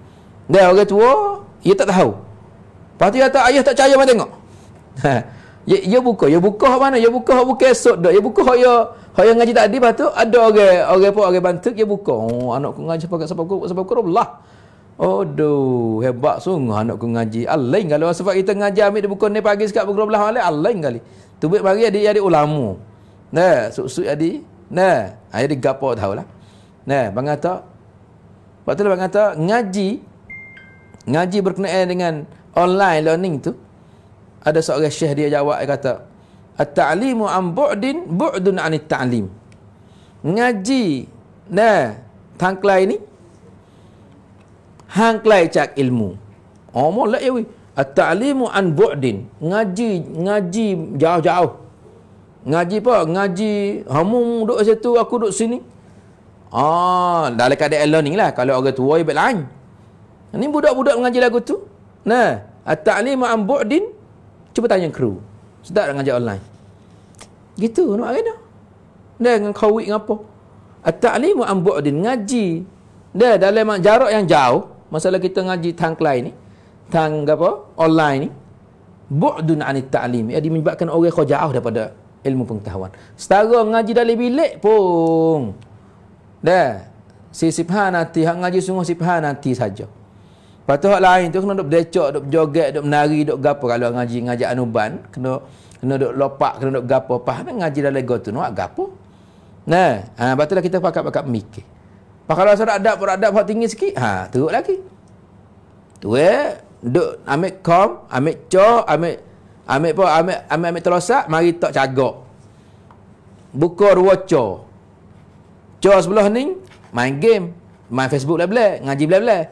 Dan orang tua, ia ya tak tahu. Lepas tu, ya ayah tak percaya macam tengok. Ya, ya buka, ya buka hok mana? Ya buka hok buka esok dok. Ya buka hok ya. hok yang ngaji tadi patu ada orang orang apa orang bantu ya buka. Oh, anak ku ngaji pakai sebab ku sebab ku Allah. Aduh, hebat sungguh anak ku ngaji. Alain kalau sebab kita ngaji ambil di buku ni pagi sekat pukul belah malam alain kali. Tu buat mari ada ada ulama. Nah, susu jadi. Nah, ada gapo tahulah. Nah, bang kata Patutlah bang kata ngaji ngaji berkenaan dengan online learning tu ada seorang syekh dia jawab dia kata at-ta'limu an bu'din bu'dun anit ta'lim ngaji nah tangklai ni hangklai cak ilmu omong oh, lah ya, ewi at-ta'limu an bu'din ngaji ngaji jauh-jauh ngaji apa ngaji kamu duduk situ aku duduk sini ah dalam keadaan learning lah kalau orang tua ibat lain ini budak-budak mengaji lagu tu nah at-ta'limu an bu'din Cuba tanya kru. Sedap dengan ajak online. Gitu nak kena. Dan dengan kawit dengan apa? At-ta'limu an bu'din ngaji. Dan dalam jarak yang jauh, masalah kita ngaji tang kelai ni, tang apa? Online ni. Bu'dun an at-ta'lim. Jadi menyebabkan orang kau jauh daripada ilmu pengetahuan. Setara ngaji dalam bilik pun. Dah. Si sibhan nanti, hak ngaji sungguh sibhan nanti saja. Lepas tu orang lain tu kena duduk berdecok, duduk joget, duduk menari, duduk gapo kalau ngaji ngaji anuban, kena kena duduk lopak, kena duduk gapo. Faham ngaji dalam lego tu nak gapo? Nah, ha batulah kita pakat-pakat mikir. Pak kalau saya ada adab, ada buat tinggi sikit, ha teruk lagi. Tu eh duk ambil kom, ambil co, ambil ambil apa, ambil ambil, ambil terosak, mari tak cagak. Buka ruoco. Co sebelah ni main game, main Facebook belah-belah, ngaji belah-belah.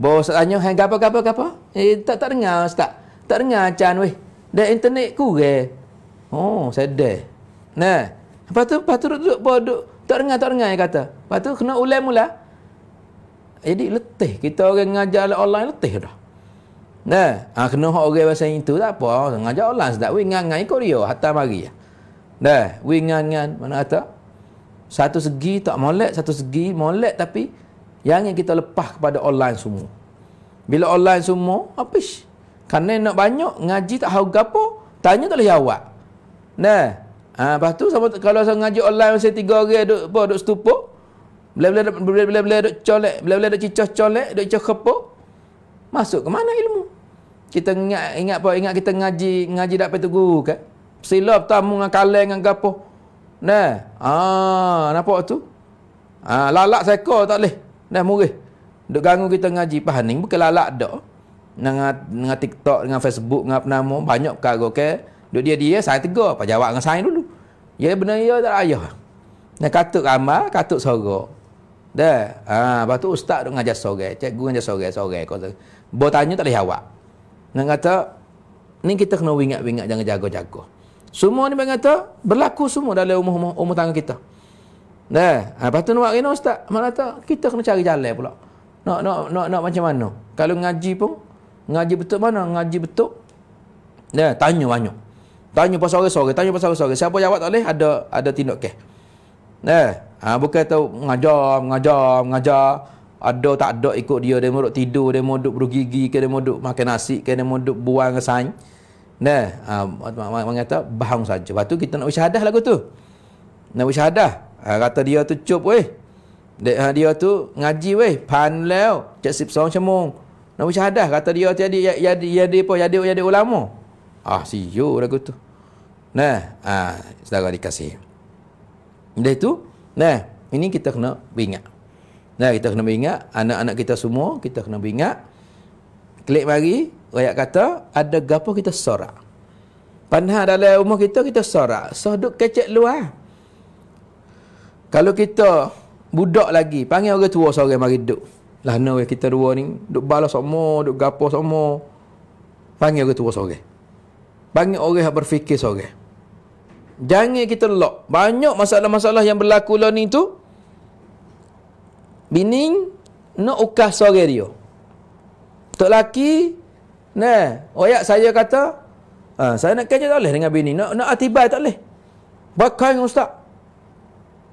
Bos tanya, hang gapo gapo gapo? Eh tak tak dengar ustaz. Tak dengar acan weh. Dah internet kurang. Oh, sedih. Nah. Lepas tu lepas tu duduk duduk tak dengar tak dengar dia kata. Lepas tu kena ulang mula. Jadi letih kita orang ngajar online letih dah. Nah, ha, kena hak orang bahasa itu tak apa, ngajar online sedap we ngang ngang ikut dia hatta mari ya. Nah, we ngang ngang mana kata? Satu segi tak molek, satu segi molek tapi yang ingin kita lepas kepada online semua. Bila online semua, habis. Kerana nak banyak, ngaji tak tahu apa, tanya tak boleh jawab. Nah, ha, lepas tu sama, kalau saya ngaji online masa tiga orang duk apa duk stupo. Bila-bila bila-bila bila duk colek, bila-bila duk cicah colek, duk cicah kepo. Masuk ke mana ilmu? Kita ingat ingat apa ingat kita ngaji ngaji dak pergi guru ke? Sila bertamu dengan kaleng dengan gapo. Nah, ha, nampak tu? Ah, ha, lalak seekor tak boleh. Dah murih. Duk ganggu kita ngaji pahaning bukan lalak dak. Dengan dengan TikTok, dengan Facebook, dengan apa nama, banyak perkara ke. Duk dia dia saya tegur, pak jawab dengan saya dulu. Ya benar ya tak ayah. Nak katuk amal, katuk sorok. Dah. Ha, lepas tu ustaz duk ngajar sorok, cikgu ngajar sorok, sorok kau. Bo tanya tak leh jawab, Nak kata ni kita kena wingat-wingat jangan jago-jago. Semua ni bang kata berlaku semua dalam umur-umur tangan kita. Nah, ha, lepas tu nak kena ustaz. Mana tak kita kena cari jalan pula. Nak nak nak nak macam mana? Kalau ngaji pun ngaji betul mana? Ngaji betul. Nah, tanya banyak. Tanya pasal sore-sore, tanya pasal sore-sore. Siapa jawab tak boleh ada ada tindak ke. Nah, ha, bukan tahu mengajar, mengajar, mengajar. Ada tak ada ikut dia, dia mau tidur, dia mau duduk berugigi, dia mau duduk makan nasi, dia mau duduk buang kesan. Nah, ha, mengata bahang saja. Lepas tu kita nak bersyahadah lagu tu. Nak bersyahadah. Ha, kata dia tu cup weh. Dia, ha, dia tu ngaji weh. Pan leo. Cik sip song cemung. Nak bersyadah. Kata dia tu jadi jadi ya, jadi ya, apa? Jadi ya, jadi ulama. Ah, siyo lagu tu. Nah, ha, saudara dikasih. Dia tu, nah, ini kita kena beringat. Nah, kita kena beringat. Anak-anak kita semua, kita kena beringat. Klik mari, rakyat kata, ada gapa kita sorak. Panah dalam umur kita, kita sorak. So, duduk kecek luar. Kalau kita budak lagi, panggil orang tua seorang mari duduk. Lah no kita dua ni duk balas semua, duk gapo semua, Panggil orang tua seorang. Panggil orang yang berfikir seorang. Jangan kita lock. Banyak masalah-masalah yang berlaku lah ni tu. Bini nak ukah seorang dia. Tok laki nah, oyak saya kata, ah, saya nak kerja tak boleh dengan bini. Nak nak atibai tak boleh. Bakal ustaz.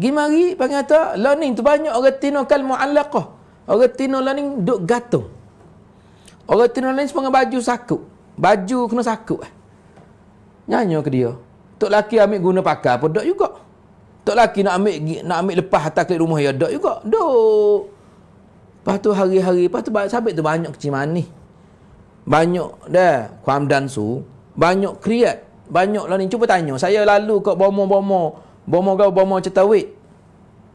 Gi mari panggil tak learning tu banyak orang tino kal muallaqah. Orang tino learning duk gatung, Orang tino learning sepanggil baju sakup. Baju kena sakup. Eh. Nyanyo ke dia. Tok laki ambil guna pakar pun dak juga. Tok laki nak ambil nak ambil lepas atas kelip rumah ya dak juga. Duk. Lepas tu hari-hari, lepas tu sabit tu banyak kecil manis. Banyak dah, kuam su, Banyak kreat, Banyak lah ni. Cuba tanya. Saya lalu kat bomo-bomo. Bomo gau bomo cetawit.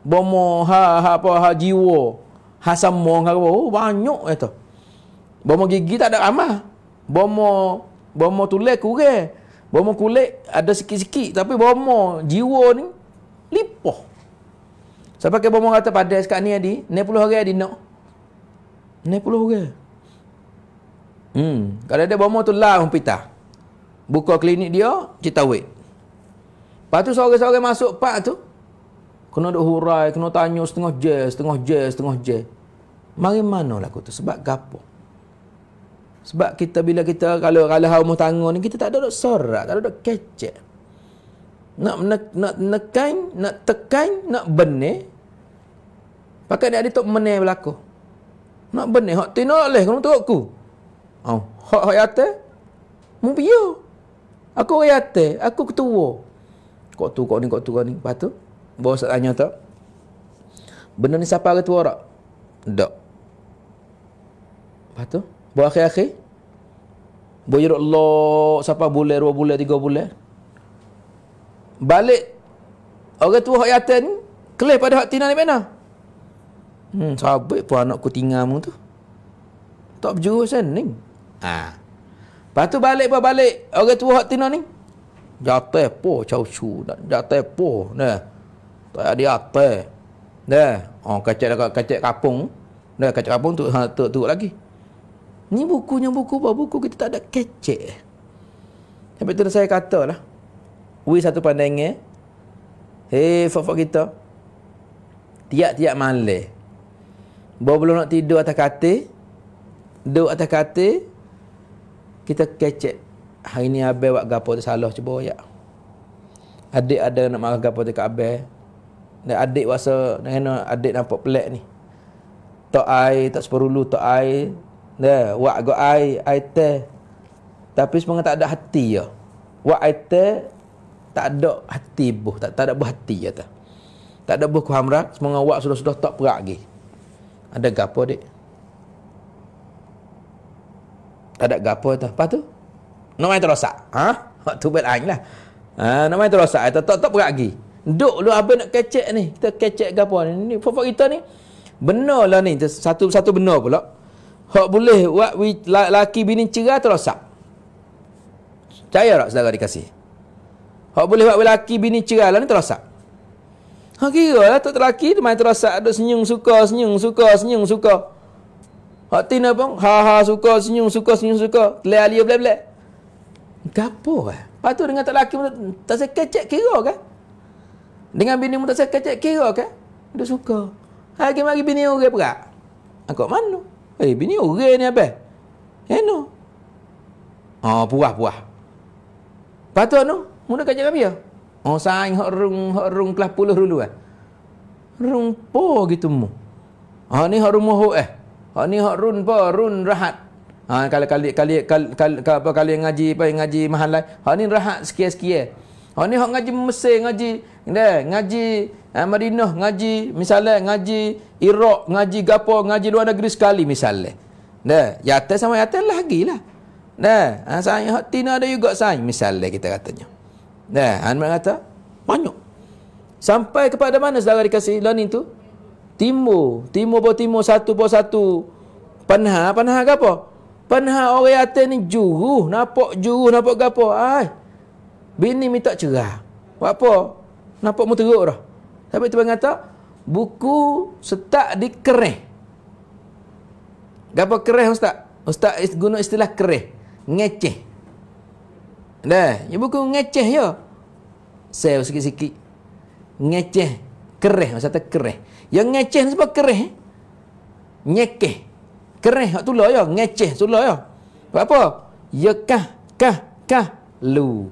Bomo ha ha apa ha jiwa. Ha sama ngaru oh, banyak itu. Eh bomo gigi tak ada amah. Bomo bomo tulek kurang. Bomo kulit ada sikit-sikit tapi bomo jiwa ni lipoh. Sampai ke bomo kata pada sekat ni adi, 90 hari adi nak. 90 hari. Hmm, kalau ada bomo tu lah hospital. Buka klinik dia, cita wait. Lepas tu seorang-seorang masuk part tu Kena duk hurai, kena tanya setengah je, setengah je, setengah je Mari mana lah tu, sebab gapo Sebab kita bila kita, kalau kalau hau rumah tangan ni Kita tak ada duk sorak, tak ada duk kecek nak, nak, nak nekan, nak tekan, nak benih Pakai dia ada tok menih berlaku Nak benih, hak tina leh, kena teruk ku Oh, hak-hak yata Mumpiyo Aku yata, aku ketua kau tu kau ni kau tu kau ni Lepas tu Bawa saya tanya tak Benda ni siapa kata orang Tak Lepas tu Buat akhir-akhir Buat jeruk lok Siapa boleh Dua boleh Tiga boleh Balik Orang tua hak yatan ni Kelih pada hati tina ni mana Hmm Sabit pun anak ku tinggal tu Tak berjuruh sen kan, ni Haa ah. Lepas tu balik pun balik Orang tua hati tina ni jatuh po chau chu jatuh po ne tak ada ate ne oh kacak dekat kacak kapung ne kacak kapung tu ha tu, tu lagi ni bukunya buku apa buku kita tak ada kecek tapi tu saya katalah we satu pandangan hei fofo kita tiap-tiap malam Bawa belum nak tidur atas katil Duduk atas katil Kita kecek hari ni abai buat gapo tu salah cuba ya. Adik ada nak marah gapo tu kat abai. Dan adik rasa kena adik nampak pelik ni. Tok ai tak seperlu tok ai. Ya, wak go ai ai teh. Tapi sebenarnya tak ada hati ya. Wak ai teh tak ada hati buh, tak tak ada buh hati ya tak, Tak ada buh ku hamrat, semoga wak sudah-sudah tak perak lagi. Ada gapo dik? Tak ada gapo ta. Apa tu? Nak main terosak. Ha? Hak tu bet lah. Ha, nak main terosak. Eh, tak tak tak berat lagi. Duk lu apa nak kecek ni. Kita kecek ke apa ni. Ni fok kita ni. Benarlah ni. Satu satu benar pula. Hak boleh buat laki bini cerai terosak. Caya tak saudara dikasih? Hak boleh buat laki bini cerai lah ni terosak. Hak kira lah tak terlaki dia main terosak. Duk senyum suka, senyum suka, senyum suka. Hak tina pun, Ha ha suka, senyum suka, senyum suka. Lelah liya belah-belah. Gapo eh? Lepas tu dengan tak laki tak saya kecek kira kan? Dengan bini pun tak saya kecek kira kan? Dia suka. lagi mari bini orang okay, pula. Angkat mana? Eh, hey, bini orang ni apa? Eh, no. Oh, buah-buah. Lepas tu, Muda kerja Jakarta ya? Oh, saing hak rung, hak rung kelas puluh dulu eh? Rung po gitu mu. Oh, ni hak rumah hu eh? Oh, ni hak run po, run rahat. Ha kalau kali kali apa kali ngaji pai ngaji mahalai. Ha ni rehat sikit-sikit. Ha ni hok ngaji Mesir ngaji ne ngaji eh, Madinah ngaji misalnya ngaji Iraq ngaji gapo ngaji luar negeri sekali misalnya. Ne ya atas sama ya atas lagi lah. Ne ha saya hok tina ada juga saya misalnya kita katanya. Ne han kata banyak. Sampai kepada mana saudara dikasih learning itu? Timur, timur bawah timur satu bawah satu. Panah, panah apa? Penha orang atas ni juruh, nampak juruh, nampak gapo. Ai. Bini minta cerah. Buat apa? Nampak mu teruk dah. Tapi tu kata buku setak di kereh. Gapo kereh ustaz? Ustaz is guna istilah kereh. Ngeceh. Dah, ya buku ngeceh ya. Sel sikit-sikit. Ngeceh kereh, maksudnya kereh. Yang ngeceh ni sebab kereh. Nyekeh. Kerih hak tulah ya, ngeceh tulah ya. Sebab apa? Ya kah kah kah lu.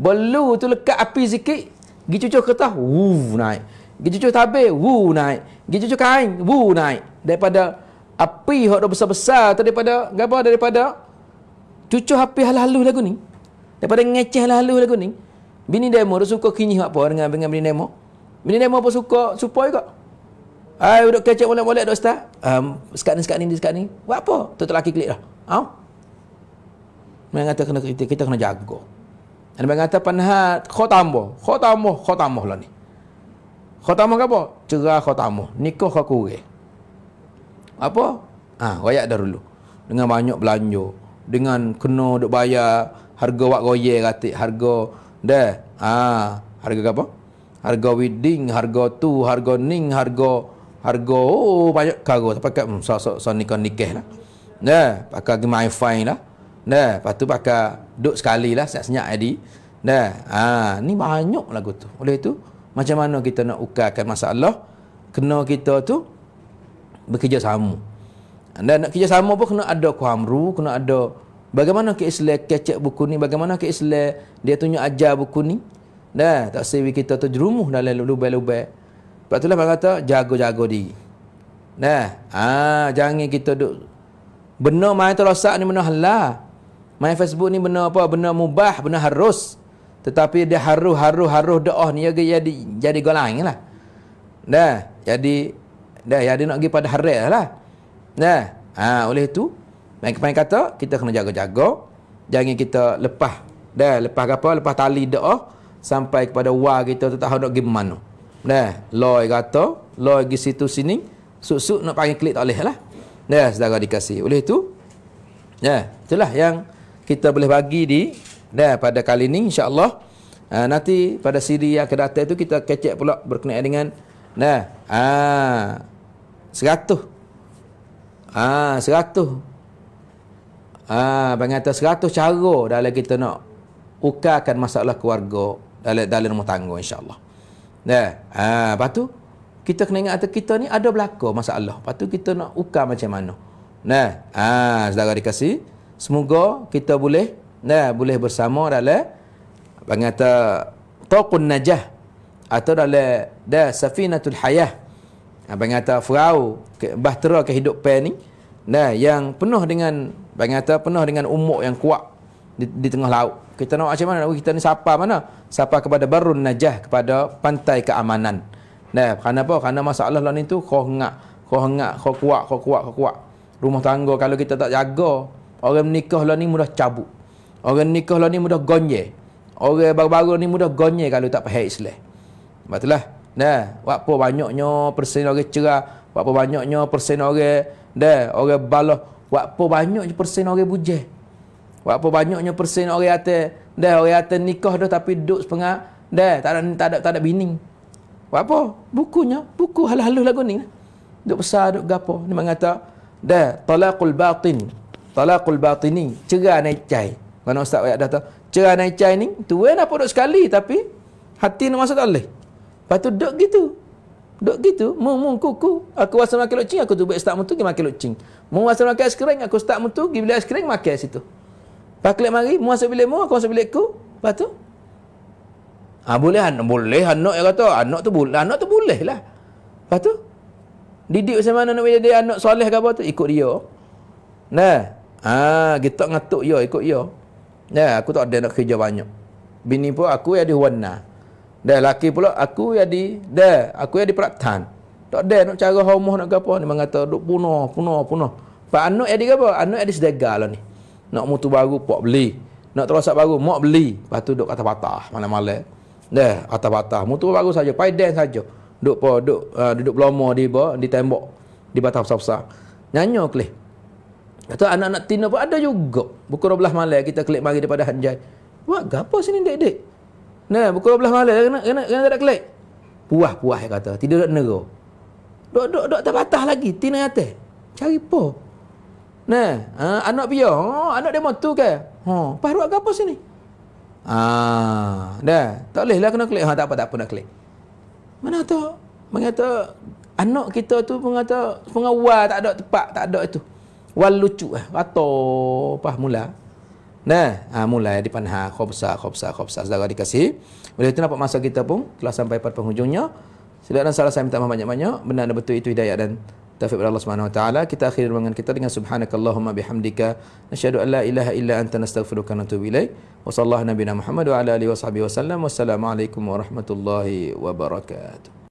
Belu tu lekat api sikit, gi cucuk kereta, wu naik. Gi cucuk tabir, wu naik. Gi cucuk kain, wu naik. Daripada api hak dah besar-besar tu daripada apa? daripada cucuk api halalu lagu ni. Daripada ngeceh halalu lagu ni. Bini demo dia suka kinyi apa dengan dengan bini demo. Bini demo apa suka supaya juga. Hai, duduk kecek molek-molek duk ustaz. Um, sekat ni, sekat ni, sekat ni. Buat apa? Tuk lelaki klik lah. Ha? Mereka kata kena kita, kita kena jaga. Dan mereka kata panahat khotamuh. Khotamuh, khotamuh lah ni. Khotamuh apa? Cerah khotamuh. Nikah kau kurih. Apa? Ha, rakyat dah dulu. Dengan banyak belanja. Dengan kena duk bayar harga wak goyek katik. Harga dah. Ha, harga apa? Harga wedding, harga tu, harga ning, harga harga oh, banyak kargo tak pakai hmm, so, so, so nikah nikah lah nah pakai pergi main fine lah nah lepas pakai duduk sekali lah senyap-senyap tadi nah ha, ni banyak lagu tu oleh tu macam mana kita nak ukarkan masalah kena kita tu bekerjasama anda nak kerjasama pun kena ada kuamru kena ada bagaimana ke Islam kecek buku ni bagaimana ke Islam dia tunjuk ajar buku ni nah tak sewi kita tu terjerumuh dalam lubang-lubang sebab itulah Pak kata jaga-jaga diri. Nah, ah jangan kita duk benar main terosak ni benar halal. Main Facebook ni benar apa? Benar mubah, benar harus. Tetapi dia haru-haru-haru doa ni jadi jadi, jadi golang lah. Nah, jadi dah jadi nak pergi pada haram lah. Nah, ah oleh itu main main kata kita kena jaga-jaga. Jangan kita lepas. Dah lepas apa? Lepas tali doa sampai kepada wa kita tu tak tahu nak gimana. Nah, loy gato, loy di situ sini, susu nak panggil klik tak boleh lah. Nah, saudara dikasih. Oleh itu, nah, itulah yang kita boleh bagi di nah pada kali ini insya-Allah. Uh, nanti pada siri yang kedatang itu kita kecek pula berkenaan dengan nah, ah uh, Ah uh, 100. Ah uh, bang Cago, cara dalam kita nak ukarkan masalah keluarga dalam dalam rumah tangga insya-Allah. Nah, Ha, lepas tu kita kena ingat kita ni ada belaka masalah. Lepas tu kita nak ukur macam mana. Nah, ha, saudara dikasih, semoga kita boleh nah boleh bersama dalam bangata taqun najah atau dalam da safinatul hayah. Abang ha, kata Firau bahtera kehidupan ni nah yang penuh dengan bang kata penuh dengan umuk yang kuat di, di tengah laut kita nak macam mana nak kita ni sapa mana sapa kepada barun najah kepada pantai keamanan nah kenapa apa kerana masalah lah ni tu kau hengak kau hengak kau kuat kau kuat kau kuat rumah tangga kalau kita tak jaga orang nikah lah ni mudah cabut orang nikah lah ni mudah gonje orang baru-baru ni mudah gonje kalau tak pahit islah betulah nah wakpo banyaknya persen orang cerah wakpo banyaknya persen orang dah orang balah wakpo banyaknya persen orang bujang apa banyaknya persen orang atas dah orang atas nikah dah tapi duduk sepengah dah tak ada tak ada tak ada bini. Berapa? Bukunya, buku hal-hal lagu ni. Duduk besar duduk gapo. Dia mengata dah talakul batin. Talaqul batini, cerai naik cai. Mana ustaz ayat dah tahu? Cerai naik cai ni tuan apa duduk sekali tapi hati nak masuk tak boleh. Lepas tu duduk gitu. Duk gitu, mu mu kuku. Aku rasa makan lucing, aku tu buat start mutu, pergi makan lucing. Mu rasa makan es kering, aku start mutu, pergi beli es kering, makan situ. Lepas kelihatan mari, mu masuk bilik mu, aku masuk bilik ku. Lepas tu, ha, boleh anak, boleh anak, dia kata. Anak tu boleh, anak tu boleh lah. Lepas tu, didik macam mana nak jadi anak soleh ke apa tu, ikut dia. Nah, ha, ah, kita ngatuk dia, ikut dia. Nah, aku tak ada nak kerja banyak. Bini pun aku yang di warna. Dan laki pula aku yang di, dah, aku yang di peraktan. Tak ada nak cara homoh nak apa. Dia mengatakan, duk punah, punah, punah. Pak anak yang di apa? Anak yang di sedegar lah ni. Nak mutu baru, pak beli. Nak terosak baru, mak beli. Lepas tu duduk kata patah malam-malam. Dah, kata patah. mutu baru saja, paiden saja. Duduk pa, duduk, uh, duduk lama di ba, di tembok. Di batas besar-besar. Nyanyo kelih. Kata anak-anak tina pun ada juga. Pukul 12 malam kita klik mari daripada Hanjai. Buat gapo sini dek-dek? Nah, pukul 12 malam kena kena kena tak klik. Puah-puah dia kata, tidur dak nero. Dok dok dok tak patah lagi tina atas. Cari po. Nah, ha, anak pia. Oh, anak dia tu ke? Ha, pas ruak gapo sini? Ah, dah. Tak boleh lah kena klik. Ha, tak apa tak apa nak klik. Mana tu? Mengata anak kita tu mengata pengawal tak ada tepat, tak ada itu. Wal lucu ah. Rata pas mula. Nah, ha, mulai di panha khobsa khobsa khobsa sudah dikasih. Boleh tu nampak masa kita pun telah sampai pada penghujungnya. Sedangkan salah saya minta maaf banyak-banyak. Benar dan betul itu hidayah dan taufik dari Allah Subhanahu wa taala kita akhiri dengan kita dengan subhanakallahumma bihamdika nasyhadu an ilaha illa anta nastaghfiruka wa natubu ilaik wa sallallahu nabiyana muhammad wa ala alihi washabihi wasallam wassalamu alaikum warahmatullahi wabarakatuh